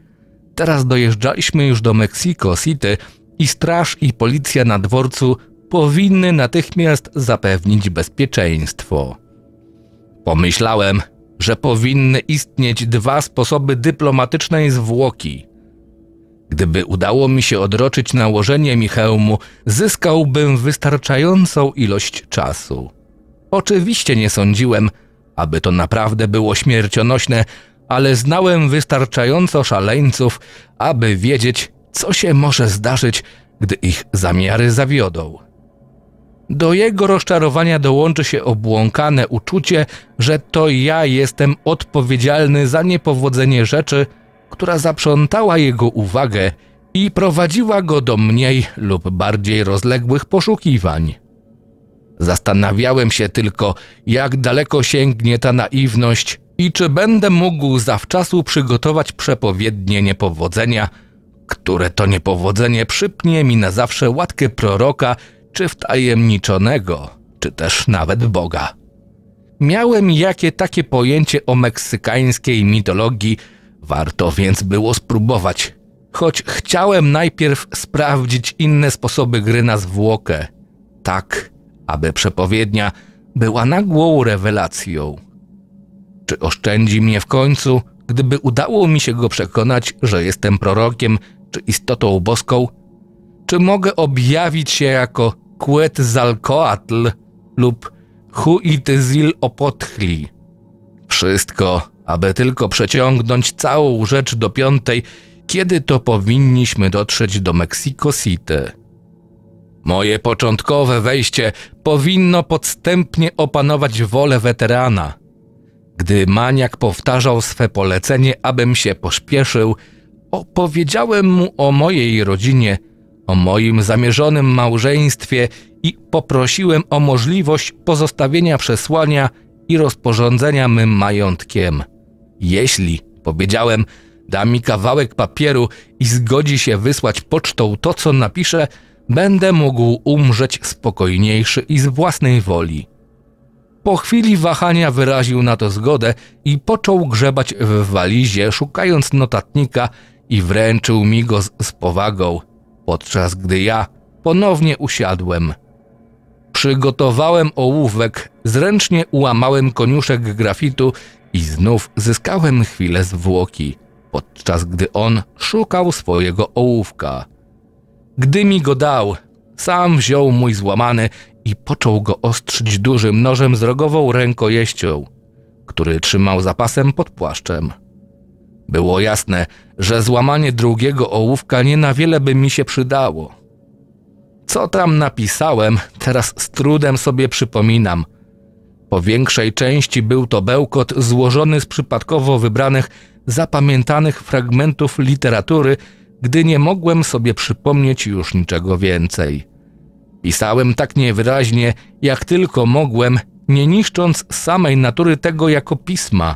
Teraz dojeżdżaliśmy już do Mexico City i straż i policja na dworcu powinny natychmiast zapewnić bezpieczeństwo. Pomyślałem, że powinny istnieć dwa sposoby dyplomatycznej zwłoki. Gdyby udało mi się odroczyć nałożenie mi hełmu, zyskałbym wystarczającą ilość czasu. Oczywiście nie sądziłem, aby to naprawdę było śmiercionośne, ale znałem wystarczająco szaleńców, aby wiedzieć, co się może zdarzyć, gdy ich zamiary zawiodą. Do jego rozczarowania dołączy się obłąkane uczucie, że to ja jestem odpowiedzialny za niepowodzenie rzeczy, która zaprzątała jego uwagę i prowadziła go do mniej lub bardziej rozległych poszukiwań. Zastanawiałem się tylko, jak daleko sięgnie ta naiwność i czy będę mógł zawczasu przygotować przepowiednie niepowodzenia, które to niepowodzenie przypnie mi na zawsze łatkę proroka czy wtajemniczonego, czy też nawet Boga. Miałem jakie takie pojęcie o meksykańskiej mitologii, warto więc było spróbować, choć chciałem najpierw sprawdzić inne sposoby gry na zwłokę. Tak, aby przepowiednia była nagłą rewelacją. Czy oszczędzi mnie w końcu, gdyby udało mi się go przekonać, że jestem prorokiem czy istotą boską? Czy mogę objawić się jako Quetzalcoatl lub Huitzil Opotchli? Wszystko, aby tylko przeciągnąć całą rzecz do piątej, kiedy to powinniśmy dotrzeć do Mexico City. Moje początkowe wejście powinno podstępnie opanować wolę weterana. Gdy maniak powtarzał swe polecenie, abym się pośpieszył, opowiedziałem mu o mojej rodzinie, o moim zamierzonym małżeństwie i poprosiłem o możliwość pozostawienia przesłania i rozporządzenia mym majątkiem. Jeśli, powiedziałem, da mi kawałek papieru i zgodzi się wysłać pocztą to, co napiszę, będę mógł umrzeć spokojniejszy i z własnej woli. Po chwili wahania wyraził na to zgodę i począł grzebać w walizie, szukając notatnika i wręczył mi go z, z powagą, podczas gdy ja ponownie usiadłem. Przygotowałem ołówek, zręcznie ułamałem koniuszek grafitu i znów zyskałem chwilę zwłoki, podczas gdy on szukał swojego ołówka. Gdy mi go dał, sam wziął mój złamany i począł go ostrzyć dużym nożem z rogową rękojeścią, który trzymał zapasem pod płaszczem. Było jasne, że złamanie drugiego ołówka nie na wiele by mi się przydało. Co tam napisałem, teraz z trudem sobie przypominam. Po większej części był to bełkot złożony z przypadkowo wybranych, zapamiętanych fragmentów literatury, gdy nie mogłem sobie przypomnieć już niczego więcej. Pisałem tak niewyraźnie, jak tylko mogłem, nie niszcząc samej natury tego jako pisma.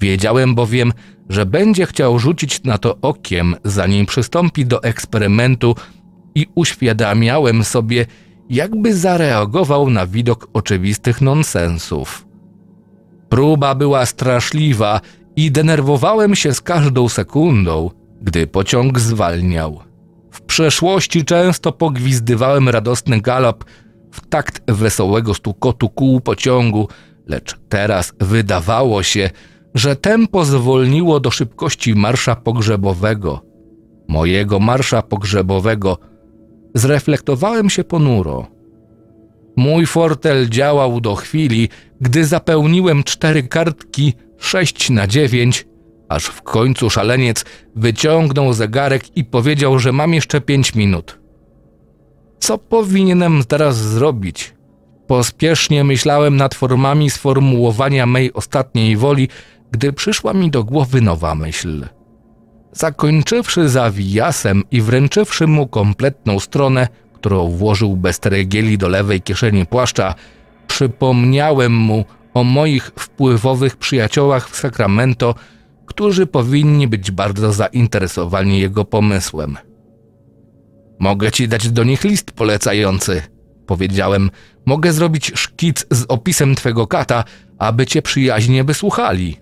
Wiedziałem bowiem, że będzie chciał rzucić na to okiem, zanim przystąpi do eksperymentu i uświadamiałem sobie, jakby zareagował na widok oczywistych nonsensów. Próba była straszliwa i denerwowałem się z każdą sekundą – gdy pociąg zwalniał. W przeszłości często pogwizdywałem radosny galop w takt wesołego stukotu kół pociągu, lecz teraz wydawało się, że tempo zwolniło do szybkości marsza pogrzebowego. Mojego marsza pogrzebowego. Zreflektowałem się ponuro. Mój fortel działał do chwili, gdy zapełniłem cztery kartki, sześć na dziewięć aż w końcu szaleniec wyciągnął zegarek i powiedział, że mam jeszcze pięć minut. Co powinienem teraz zrobić? Pospiesznie myślałem nad formami sformułowania mej ostatniej woli, gdy przyszła mi do głowy nowa myśl. Zakończywszy zawijasem i wręczywszy mu kompletną stronę, którą włożył bez teregieli do lewej kieszeni płaszcza, przypomniałem mu o moich wpływowych przyjaciołach w Sacramento, którzy powinni być bardzo zainteresowani jego pomysłem. Mogę ci dać do nich list polecający, powiedziałem. Mogę zrobić szkic z opisem twego kata, aby cię przyjaźnie wysłuchali.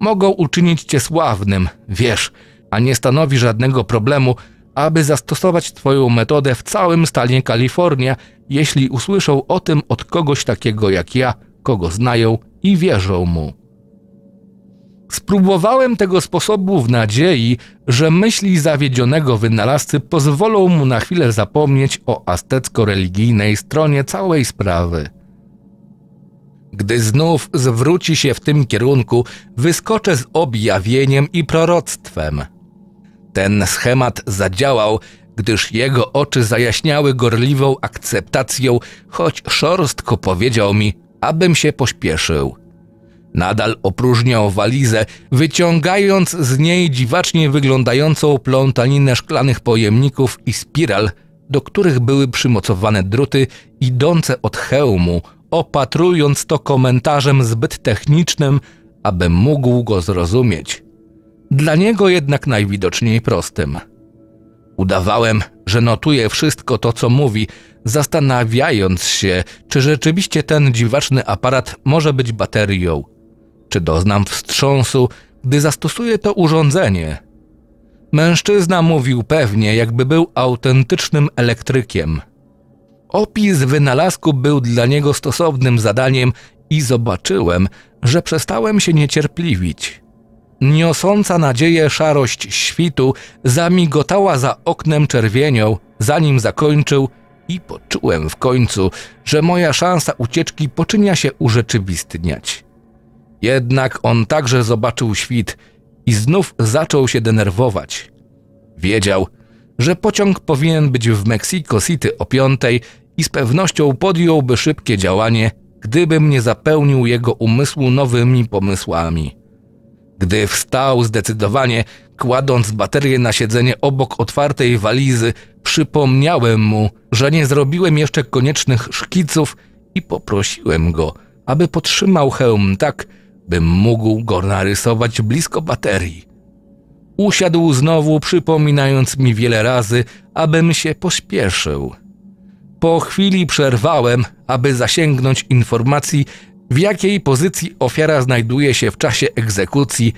Mogą uczynić cię sławnym, wiesz, a nie stanowi żadnego problemu, aby zastosować twoją metodę w całym stanie Kalifornia, jeśli usłyszą o tym od kogoś takiego jak ja, kogo znają i wierzą mu. Spróbowałem tego sposobu w nadziei, że myśli zawiedzionego wynalazcy pozwolą mu na chwilę zapomnieć o aztecko-religijnej stronie całej sprawy. Gdy znów zwróci się w tym kierunku, wyskoczę z objawieniem i proroctwem. Ten schemat zadziałał, gdyż jego oczy zajaśniały gorliwą akceptacją, choć szorstko powiedział mi, abym się pośpieszył. Nadal opróżniał walizę, wyciągając z niej dziwacznie wyglądającą plątaninę szklanych pojemników i spiral, do których były przymocowane druty idące od hełmu, opatrując to komentarzem zbyt technicznym, aby mógł go zrozumieć. Dla niego jednak najwidoczniej prostym. Udawałem, że notuję wszystko to, co mówi, zastanawiając się, czy rzeczywiście ten dziwaczny aparat może być baterią, czy doznam wstrząsu, gdy zastosuję to urządzenie. Mężczyzna mówił pewnie, jakby był autentycznym elektrykiem. Opis wynalazku był dla niego stosownym zadaniem i zobaczyłem, że przestałem się niecierpliwić. Niosąca nadzieję szarość świtu zamigotała za oknem czerwienią, zanim zakończył i poczułem w końcu, że moja szansa ucieczki poczynia się urzeczywistniać. Jednak on także zobaczył świt i znów zaczął się denerwować. Wiedział, że pociąg powinien być w Mexico City o piątej i z pewnością podjąłby szybkie działanie, gdybym nie zapełnił jego umysłu nowymi pomysłami. Gdy wstał zdecydowanie, kładąc baterię na siedzenie obok otwartej walizy, przypomniałem mu, że nie zrobiłem jeszcze koniecznych szkiców i poprosiłem go, aby podtrzymał hełm tak, bym mógł go narysować blisko baterii. Usiadł znowu, przypominając mi wiele razy, abym się pośpieszył. Po chwili przerwałem, aby zasięgnąć informacji, w jakiej pozycji ofiara znajduje się w czasie egzekucji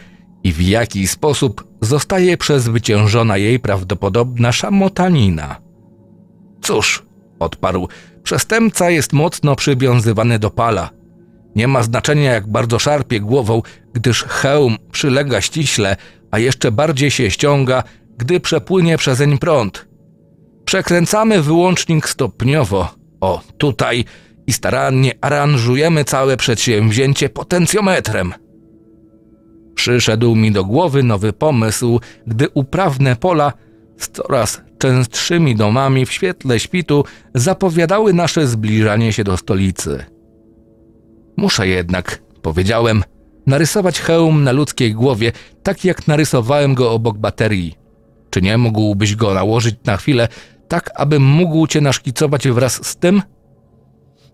i w jaki sposób zostaje przezwyciężona jej prawdopodobna szamotanina. Cóż, odparł, przestępca jest mocno przywiązywany do pala – nie ma znaczenia, jak bardzo szarpie głową, gdyż hełm przylega ściśle, a jeszcze bardziej się ściąga, gdy przepłynie przezeń prąd. Przekręcamy wyłącznik stopniowo, o tutaj, i starannie aranżujemy całe przedsięwzięcie potencjometrem. Przyszedł mi do głowy nowy pomysł, gdy uprawne pola z coraz częstszymi domami w świetle świtu zapowiadały nasze zbliżanie się do stolicy. Muszę jednak, powiedziałem, narysować hełm na ludzkiej głowie, tak jak narysowałem go obok baterii. Czy nie mógłbyś go nałożyć na chwilę, tak abym mógł cię naszkicować wraz z tym?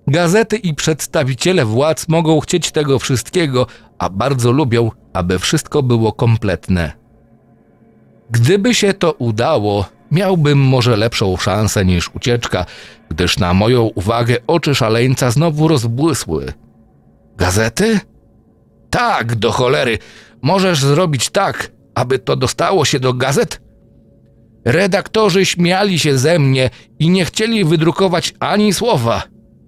Gazety i przedstawiciele władz mogą chcieć tego wszystkiego, a bardzo lubią, aby wszystko było kompletne. Gdyby się to udało, miałbym może lepszą szansę niż ucieczka, gdyż na moją uwagę oczy szaleńca znowu rozbłysły. Gazety? Tak, do cholery. Możesz zrobić tak, aby to dostało się do gazet? Redaktorzy śmiali się ze mnie i nie chcieli wydrukować ani słowa.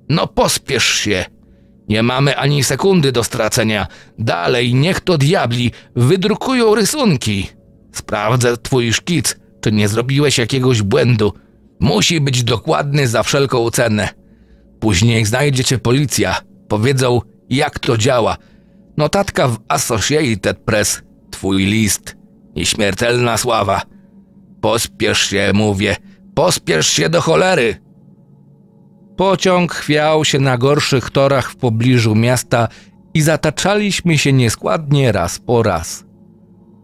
No pospiesz się. Nie mamy ani sekundy do stracenia. Dalej, niech to diabli wydrukują rysunki. Sprawdzę twój szkic, czy nie zrobiłeś jakiegoś błędu. Musi być dokładny za wszelką cenę. Później znajdzie cię policja. Powiedzą, jak to działa. Notatka w Associated Press. Twój list. Nieśmiertelna sława. Pospiesz się, mówię. Pospiesz się do cholery. Pociąg chwiał się na gorszych torach w pobliżu miasta i zataczaliśmy się nieskładnie raz po raz.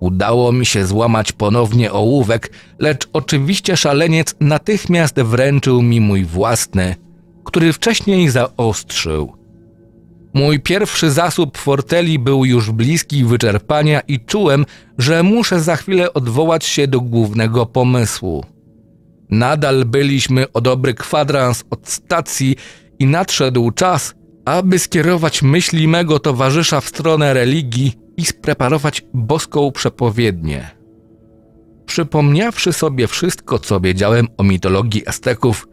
Udało mi się złamać ponownie ołówek, lecz oczywiście szaleniec natychmiast wręczył mi mój własny, który wcześniej zaostrzył. Mój pierwszy zasób forteli był już bliski wyczerpania i czułem, że muszę za chwilę odwołać się do głównego pomysłu. Nadal byliśmy o dobry kwadrans od stacji i nadszedł czas, aby skierować myśli mego towarzysza w stronę religii i spreparować boską przepowiednię. Przypomniawszy sobie wszystko, co wiedziałem o mitologii Azteków,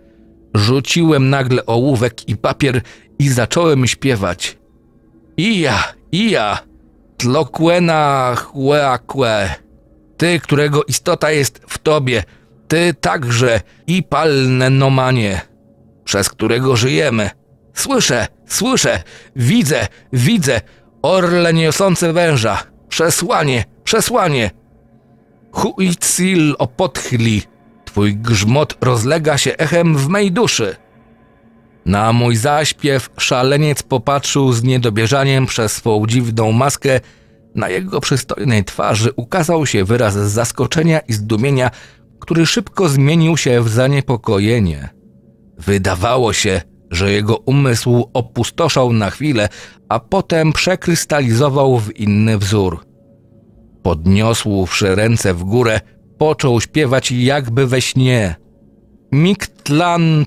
Rzuciłem nagle ołówek i papier i zacząłem śpiewać. Ija, ija, tloquena hueakue. Ty, którego istota jest w tobie, ty także i palne nomanie, przez którego żyjemy. Słyszę, słyszę, widzę, widzę, orle niosące węża, przesłanie, przesłanie. Huitzil opodchli, Twój grzmot rozlega się echem w mej duszy. Na mój zaśpiew szaleniec popatrzył z niedobieżaniem przez swą dziwną maskę. Na jego przystojnej twarzy ukazał się wyraz zaskoczenia i zdumienia, który szybko zmienił się w zaniepokojenie. Wydawało się, że jego umysł opustoszał na chwilę, a potem przekrystalizował w inny wzór. Podniosłszy ręce w górę, począł śpiewać jakby we śnie. Miktlan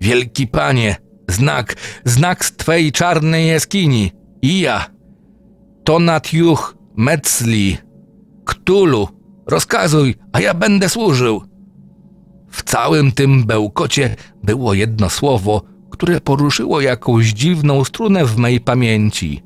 wielki panie, znak, znak z twej czarnej jaskini, i ja. Tonatjuch mecli, ktulu, rozkazuj, a ja będę służył. W całym tym bełkocie było jedno słowo, które poruszyło jakąś dziwną strunę w mej pamięci.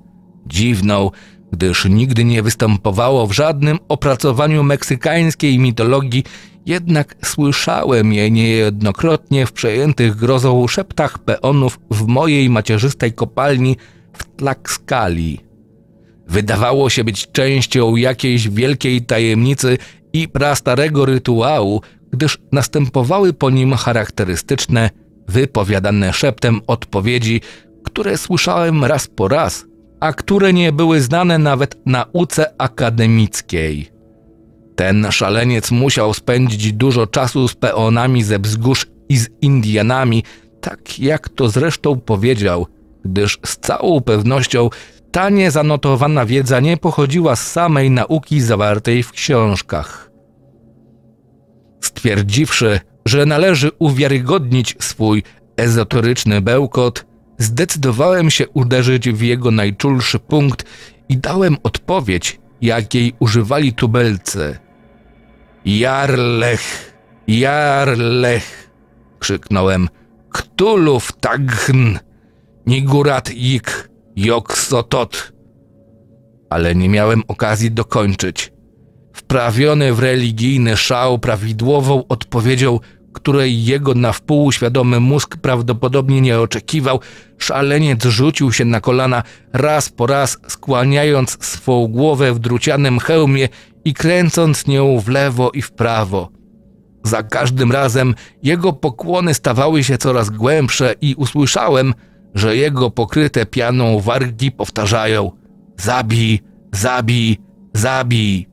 Dziwną, gdyż nigdy nie występowało w żadnym opracowaniu meksykańskiej mitologii, jednak słyszałem je niejednokrotnie w przejętych grozą szeptach peonów w mojej macierzystej kopalni w Tlaxcali. Wydawało się być częścią jakiejś wielkiej tajemnicy i prastarego rytuału, gdyż następowały po nim charakterystyczne, wypowiadane szeptem odpowiedzi, które słyszałem raz po raz – a które nie były znane nawet nauce akademickiej. Ten szaleniec musiał spędzić dużo czasu z peonami ze wzgórz i z Indianami, tak jak to zresztą powiedział, gdyż z całą pewnością ta niezanotowana wiedza nie pochodziła z samej nauki zawartej w książkach. Stwierdziwszy, że należy uwiarygodnić swój ezoteryczny bełkot, zdecydowałem się uderzyć w jego najczulszy punkt i dałem odpowiedź, jakiej używali tubelcy. Jarlech, Jarlech, krzyknąłem. Ktulów tagn, nigurat ik, joksotot. Ale nie miałem okazji dokończyć. Wprawiony w religijny szał prawidłową odpowiedzią której jego na wpół świadomy mózg prawdopodobnie nie oczekiwał, szaleniec rzucił się na kolana raz po raz, skłaniając swą głowę w drucianym hełmie i kręcąc nią w lewo i w prawo. Za każdym razem jego pokłony stawały się coraz głębsze i usłyszałem, że jego pokryte pianą wargi powtarzają: Zabij, zabij, zabij.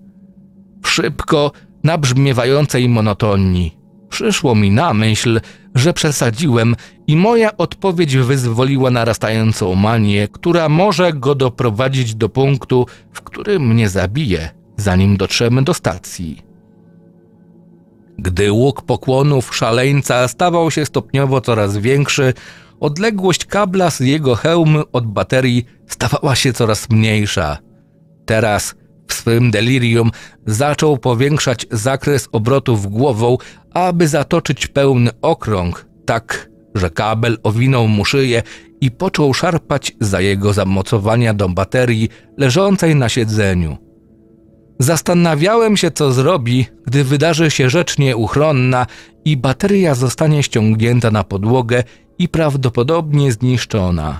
Szybko, nabrzmiewającej monotonii. Przyszło mi na myśl, że przesadziłem i moja odpowiedź wyzwoliła narastającą manię, która może go doprowadzić do punktu, w którym mnie zabije, zanim dotrzemy do stacji. Gdy łuk pokłonów szaleńca stawał się stopniowo coraz większy, odległość kabla z jego hełmu od baterii stawała się coraz mniejsza. Teraz – w swym delirium zaczął powiększać zakres obrotów głową, aby zatoczyć pełny okrąg, tak że kabel owinął mu szyję i począł szarpać za jego zamocowania do baterii leżącej na siedzeniu. Zastanawiałem się, co zrobi, gdy wydarzy się rzecz nieuchronna i bateria zostanie ściągnięta na podłogę i prawdopodobnie zniszczona.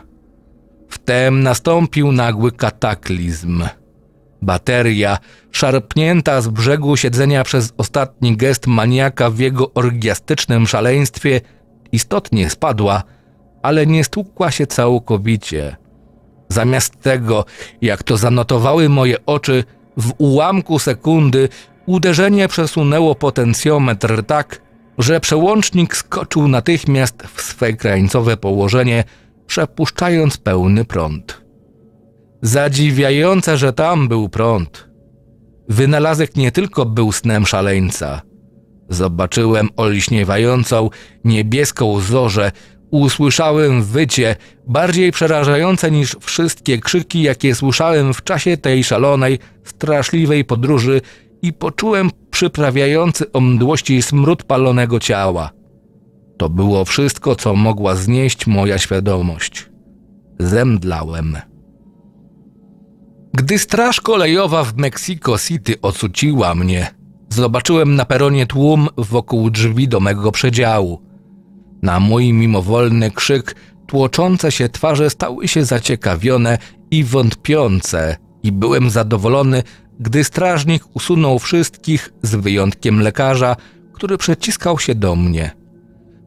Wtem nastąpił nagły kataklizm. Bateria, szarpnięta z brzegu siedzenia przez ostatni gest maniaka w jego orgiastycznym szaleństwie, istotnie spadła, ale nie stłukła się całkowicie. Zamiast tego, jak to zanotowały moje oczy, w ułamku sekundy uderzenie przesunęło potencjometr tak, że przełącznik skoczył natychmiast w swe krańcowe położenie, przepuszczając pełny prąd. Zadziwiające, że tam był prąd. Wynalazek nie tylko był snem szaleńca. Zobaczyłem oliśniewającą, niebieską zorzę, usłyszałem wycie, bardziej przerażające niż wszystkie krzyki, jakie słyszałem w czasie tej szalonej, straszliwej podróży i poczułem przyprawiający o mdłości smród palonego ciała. To było wszystko, co mogła znieść moja świadomość. Zemdlałem. Gdy straż kolejowa w Mexico City ocuciła mnie, zobaczyłem na peronie tłum wokół drzwi do mego przedziału. Na mój mimowolny krzyk tłoczące się twarze stały się zaciekawione i wątpiące i byłem zadowolony, gdy strażnik usunął wszystkich z wyjątkiem lekarza, który przeciskał się do mnie.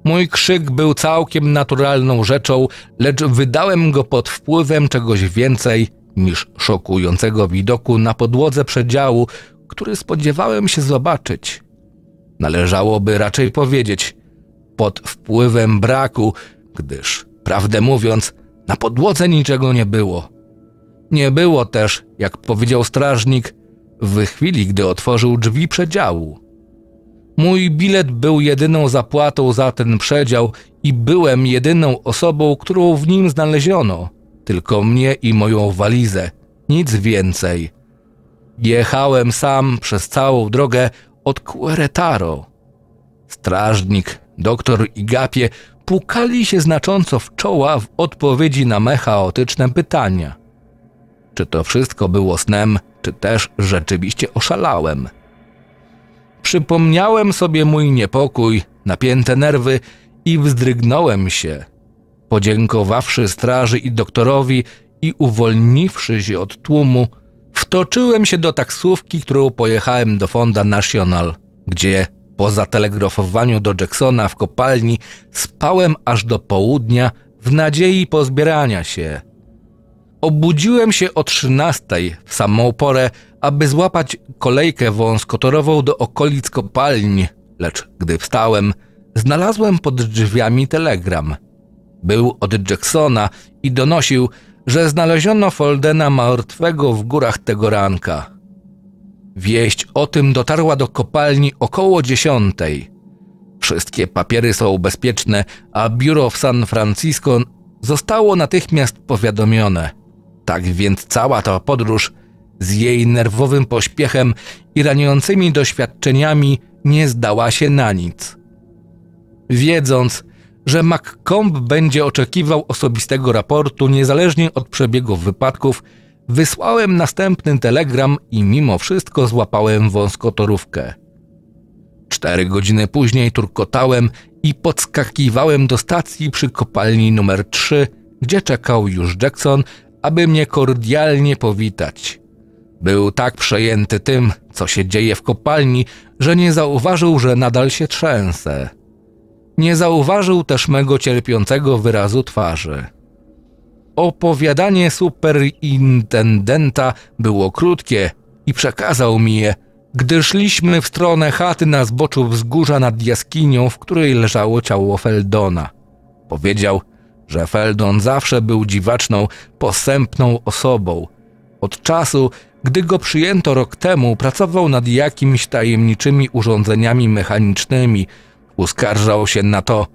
Mój krzyk był całkiem naturalną rzeczą, lecz wydałem go pod wpływem czegoś więcej niż szokującego widoku na podłodze przedziału, który spodziewałem się zobaczyć. Należałoby raczej powiedzieć pod wpływem braku, gdyż, prawdę mówiąc, na podłodze niczego nie było. Nie było też, jak powiedział strażnik, w chwili, gdy otworzył drzwi przedziału. Mój bilet był jedyną zapłatą za ten przedział i byłem jedyną osobą, którą w nim znaleziono. Tylko mnie i moją walizę. Nic więcej. Jechałem sam przez całą drogę od Queretaro. Strażnik, doktor i Gapie pukali się znacząco w czoła w odpowiedzi na mechaotyczne pytania. Czy to wszystko było snem, czy też rzeczywiście oszalałem? Przypomniałem sobie mój niepokój, napięte nerwy i wzdrygnąłem się. Podziękowawszy straży i doktorowi i uwolniwszy się od tłumu, wtoczyłem się do taksówki, którą pojechałem do Fonda National, gdzie po zatelegrafowaniu do Jacksona w kopalni spałem aż do południa w nadziei pozbierania się. Obudziłem się o 13 w samą porę, aby złapać kolejkę wąskotorową do okolic kopalni, lecz gdy wstałem, znalazłem pod drzwiami telegram – był od Jacksona i donosił, że znaleziono Foldena martwego w górach tego ranka. Wieść o tym dotarła do kopalni około dziesiątej. Wszystkie papiery są bezpieczne, a biuro w San Francisco zostało natychmiast powiadomione. Tak więc cała ta podróż z jej nerwowym pośpiechem i raniącymi doświadczeniami nie zdała się na nic. Wiedząc, że MacComb będzie oczekiwał osobistego raportu niezależnie od przebiegu wypadków, wysłałem następny telegram i mimo wszystko złapałem wąskotorówkę. Cztery godziny później turkotałem i podskakiwałem do stacji przy kopalni numer 3, gdzie czekał już Jackson, aby mnie kordialnie powitać. Był tak przejęty tym, co się dzieje w kopalni, że nie zauważył, że nadal się trzęsę. Nie zauważył też mego cierpiącego wyrazu twarzy. Opowiadanie superintendenta było krótkie i przekazał mi je, gdy szliśmy w stronę chaty na zboczu wzgórza nad jaskinią, w której leżało ciało Feldona. Powiedział, że Feldon zawsze był dziwaczną, posępną osobą. Od czasu, gdy go przyjęto rok temu, pracował nad jakimiś tajemniczymi urządzeniami mechanicznymi – Uskarżał się na to,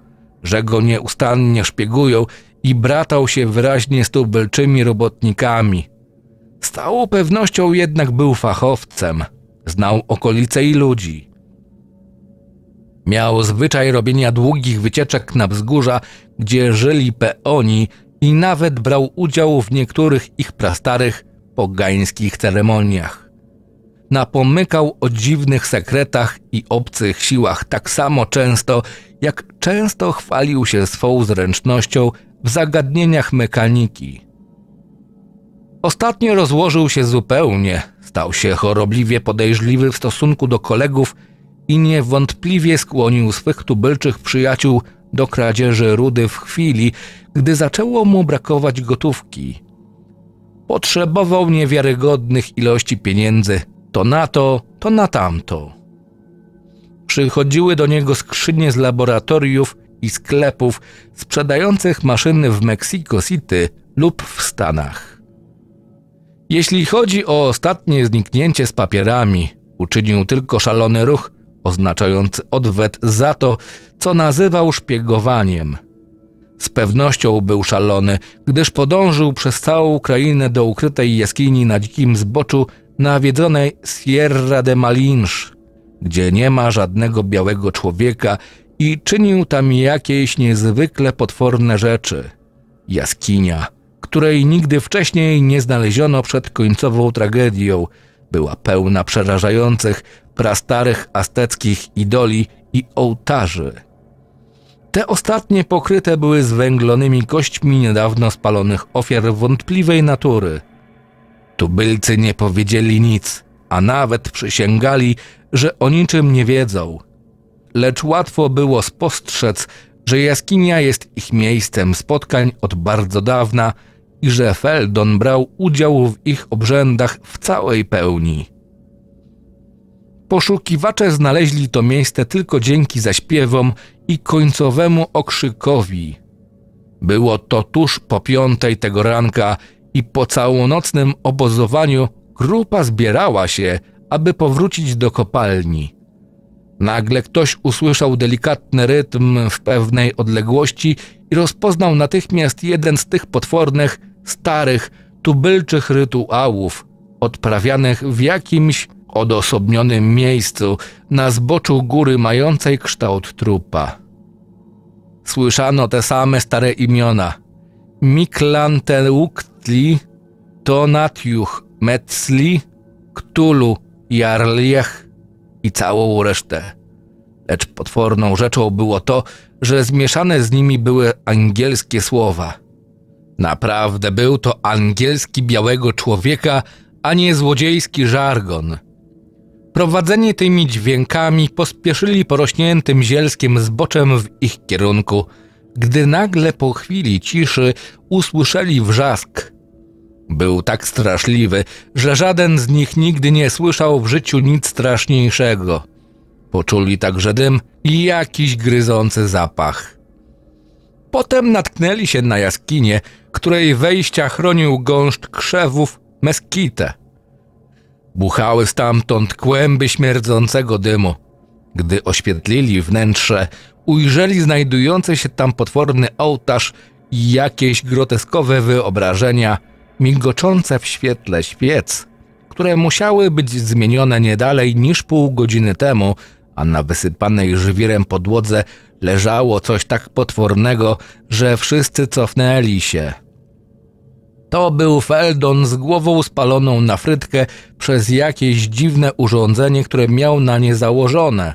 że go nieustannie szpiegują i bratał się wyraźnie z tubylczymi robotnikami. Z całą pewnością jednak był fachowcem, znał okolice i ludzi. Miał zwyczaj robienia długich wycieczek na wzgórza, gdzie żyli peoni i nawet brał udział w niektórych ich prastarych pogańskich ceremoniach napomykał o dziwnych sekretach i obcych siłach tak samo często, jak często chwalił się swą zręcznością w zagadnieniach mekaniki. Ostatnio rozłożył się zupełnie, stał się chorobliwie podejrzliwy w stosunku do kolegów i niewątpliwie skłonił swych tubylczych przyjaciół do kradzieży rudy w chwili, gdy zaczęło mu brakować gotówki. Potrzebował niewiarygodnych ilości pieniędzy, to na to, to na tamto. Przychodziły do niego skrzynie z laboratoriów i sklepów sprzedających maszyny w Mexico City lub w Stanach. Jeśli chodzi o ostatnie zniknięcie z papierami, uczynił tylko szalony ruch, oznaczający odwet za to, co nazywał szpiegowaniem. Z pewnością był szalony, gdyż podążył przez całą Ukrainę do ukrytej jaskini na dzikim zboczu na wiedzonej Sierra de Malinche, gdzie nie ma żadnego białego człowieka i czynił tam jakieś niezwykle potworne rzeczy. Jaskinia, której nigdy wcześniej nie znaleziono przed końcową tragedią, była pełna przerażających, prastarych azteckich idoli i ołtarzy. Te ostatnie pokryte były zwęglonymi kośćmi niedawno spalonych ofiar wątpliwej natury – Tubylcy nie powiedzieli nic, a nawet przysięgali, że o niczym nie wiedzą. Lecz łatwo było spostrzec, że jaskinia jest ich miejscem spotkań od bardzo dawna i że Feldon brał udział w ich obrzędach w całej pełni. Poszukiwacze znaleźli to miejsce tylko dzięki zaśpiewom i końcowemu okrzykowi. Było to tuż po piątej tego ranka i po całonocnym obozowaniu grupa zbierała się, aby powrócić do kopalni. Nagle ktoś usłyszał delikatny rytm w pewnej odległości i rozpoznał natychmiast jeden z tych potwornych, starych, tubylczych rytuałów, odprawianych w jakimś odosobnionym miejscu na zboczu góry mającej kształt trupa. Słyszano te same stare imiona. Miklanteukt Metli, Tonatiuch Metzli, Ktulu jarliach i całą resztę. Lecz potworną rzeczą było to, że zmieszane z nimi były angielskie słowa. Naprawdę był to angielski białego człowieka, a nie złodziejski żargon. Prowadzeni tymi dźwiękami pospieszyli porośniętym zielskiem zboczem w ich kierunku, gdy nagle po chwili ciszy usłyszeli wrzask – był tak straszliwy, że żaden z nich nigdy nie słyszał w życiu nic straszniejszego. Poczuli także dym i jakiś gryzący zapach. Potem natknęli się na jaskinię, której wejścia chronił gąszcz krzewów meskite. Buchały stamtąd kłęby śmierdzącego dymu. Gdy oświetlili wnętrze, ujrzeli znajdujący się tam potworny ołtarz i jakieś groteskowe wyobrażenia – Migoczące w świetle świec, które musiały być zmienione nie dalej niż pół godziny temu, a na wysypanej żwirem podłodze leżało coś tak potwornego, że wszyscy cofnęli się. To był Feldon z głową spaloną na frytkę przez jakieś dziwne urządzenie, które miał na nie założone.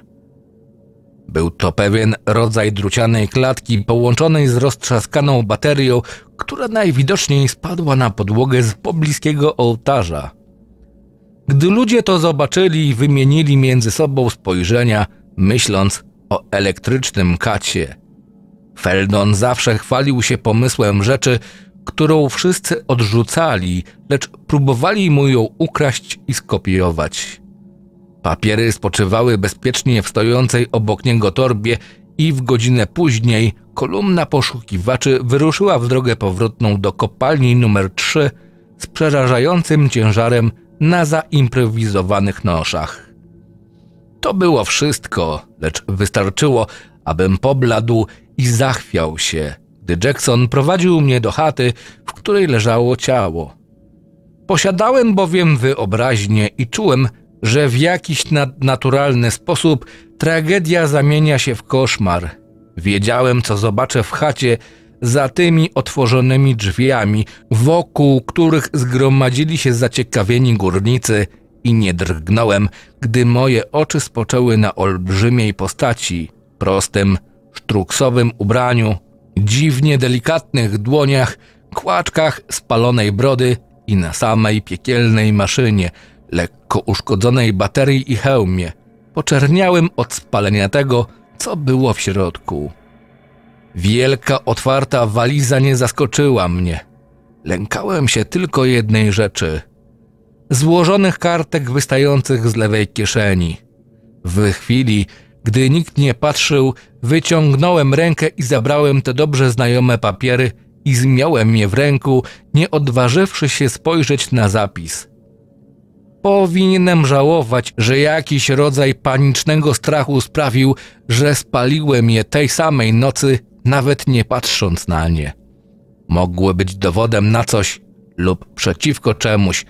Był to pewien rodzaj drucianej klatki połączonej z roztrzaskaną baterią, która najwidoczniej spadła na podłogę z pobliskiego ołtarza. Gdy ludzie to zobaczyli, wymienili między sobą spojrzenia, myśląc o elektrycznym kacie. Feldon zawsze chwalił się pomysłem rzeczy, którą wszyscy odrzucali, lecz próbowali mu ją ukraść i skopiować. Papiery spoczywały bezpiecznie w stojącej obok niego torbie i w godzinę później kolumna poszukiwaczy wyruszyła w drogę powrotną do kopalni numer 3 z przerażającym ciężarem na zaimprowizowanych noszach. To było wszystko, lecz wystarczyło, abym pobladł i zachwiał się, gdy Jackson prowadził mnie do chaty, w której leżało ciało. Posiadałem bowiem wyobraźnię i czułem, że w jakiś nadnaturalny sposób tragedia zamienia się w koszmar. Wiedziałem, co zobaczę w chacie za tymi otworzonymi drzwiami, wokół których zgromadzili się zaciekawieni górnicy i nie drgnąłem, gdy moje oczy spoczęły na olbrzymiej postaci, prostym, sztruksowym ubraniu, dziwnie delikatnych dłoniach, kłaczkach spalonej brody i na samej piekielnej maszynie – lekko uszkodzonej baterii i hełmie, poczerniałym od spalenia tego, co było w środku. Wielka, otwarta waliza nie zaskoczyła mnie. Lękałem się tylko jednej rzeczy: złożonych kartek wystających z lewej kieszeni. W chwili, gdy nikt nie patrzył, wyciągnąłem rękę i zabrałem te dobrze znajome papiery i zmiałem je w ręku, nie odważywszy się spojrzeć na zapis. Powinienem żałować, że jakiś rodzaj panicznego strachu sprawił, że spaliłem je tej samej nocy, nawet nie patrząc na nie. Mogły być dowodem na coś lub przeciwko czemuś,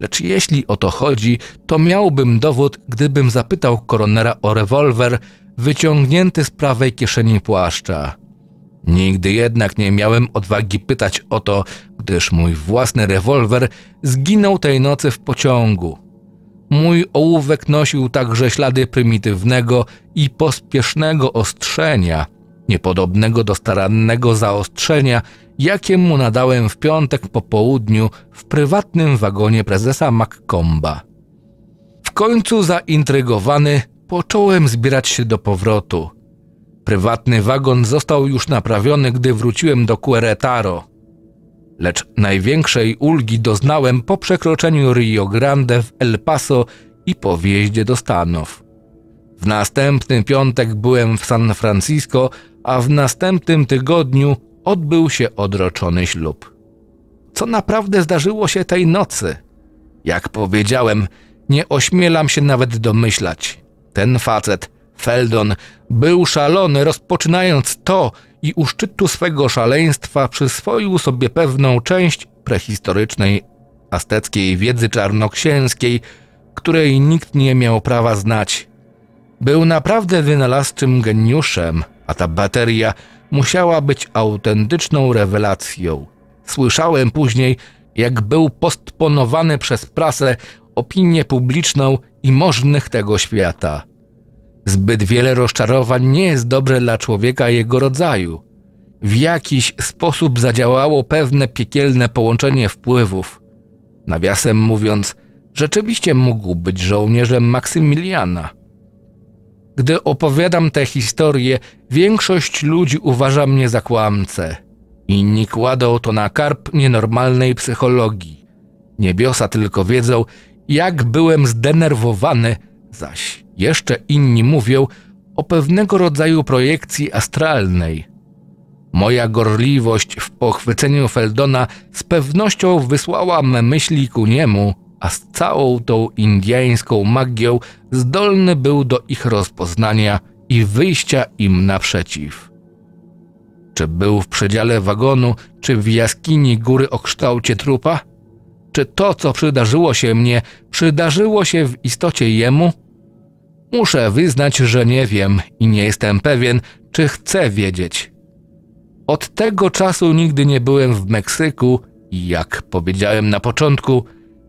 lecz jeśli o to chodzi, to miałbym dowód, gdybym zapytał koronera o rewolwer wyciągnięty z prawej kieszeni płaszcza. Nigdy jednak nie miałem odwagi pytać o to, gdyż mój własny rewolwer zginął tej nocy w pociągu. Mój ołówek nosił także ślady prymitywnego i pospiesznego ostrzenia, niepodobnego do starannego zaostrzenia, jakie mu nadałem w piątek po południu w prywatnym wagonie prezesa Maccomba. W końcu zaintrygowany począłem zbierać się do powrotu – Prywatny wagon został już naprawiony, gdy wróciłem do Queretaro. Lecz największej ulgi doznałem po przekroczeniu Rio Grande w El Paso i po wjeździe do Stanów. W następny piątek byłem w San Francisco, a w następnym tygodniu odbył się odroczony ślub. Co naprawdę zdarzyło się tej nocy? Jak powiedziałem, nie ośmielam się nawet domyślać. Ten facet Feldon był szalony, rozpoczynając to i u szczytu swego szaleństwa przyswoił sobie pewną część prehistorycznej azteckiej wiedzy czarnoksięskiej, której nikt nie miał prawa znać. Był naprawdę wynalazczym geniuszem, a ta bateria musiała być autentyczną rewelacją. Słyszałem później, jak był postponowany przez prasę, opinię publiczną i możnych tego świata. Zbyt wiele rozczarowań nie jest dobre dla człowieka i jego rodzaju. W jakiś sposób zadziałało pewne piekielne połączenie wpływów. Nawiasem mówiąc, rzeczywiście mógł być żołnierzem Maksymiliana. Gdy opowiadam tę historię, większość ludzi uważa mnie za kłamcę. Inni kładą to na karp nienormalnej psychologii. Niebiosa tylko wiedzą, jak byłem zdenerwowany – Zaś jeszcze inni mówią o pewnego rodzaju projekcji astralnej. Moja gorliwość w pochwyceniu Feldona z pewnością wysłała me myśli ku niemu, a z całą tą indiańską magią zdolny był do ich rozpoznania i wyjścia im naprzeciw. Czy był w przedziale wagonu, czy w jaskini góry o kształcie trupa? Czy to, co przydarzyło się mnie, przydarzyło się w istocie jemu? Muszę wyznać, że nie wiem i nie jestem pewien, czy chcę wiedzieć. Od tego czasu nigdy nie byłem w Meksyku i jak powiedziałem na początku,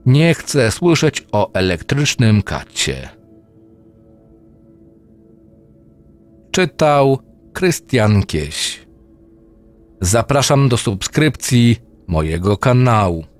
nie chcę słyszeć o elektrycznym kacie. Czytał Krystian Kieś. Zapraszam do subskrypcji mojego kanału.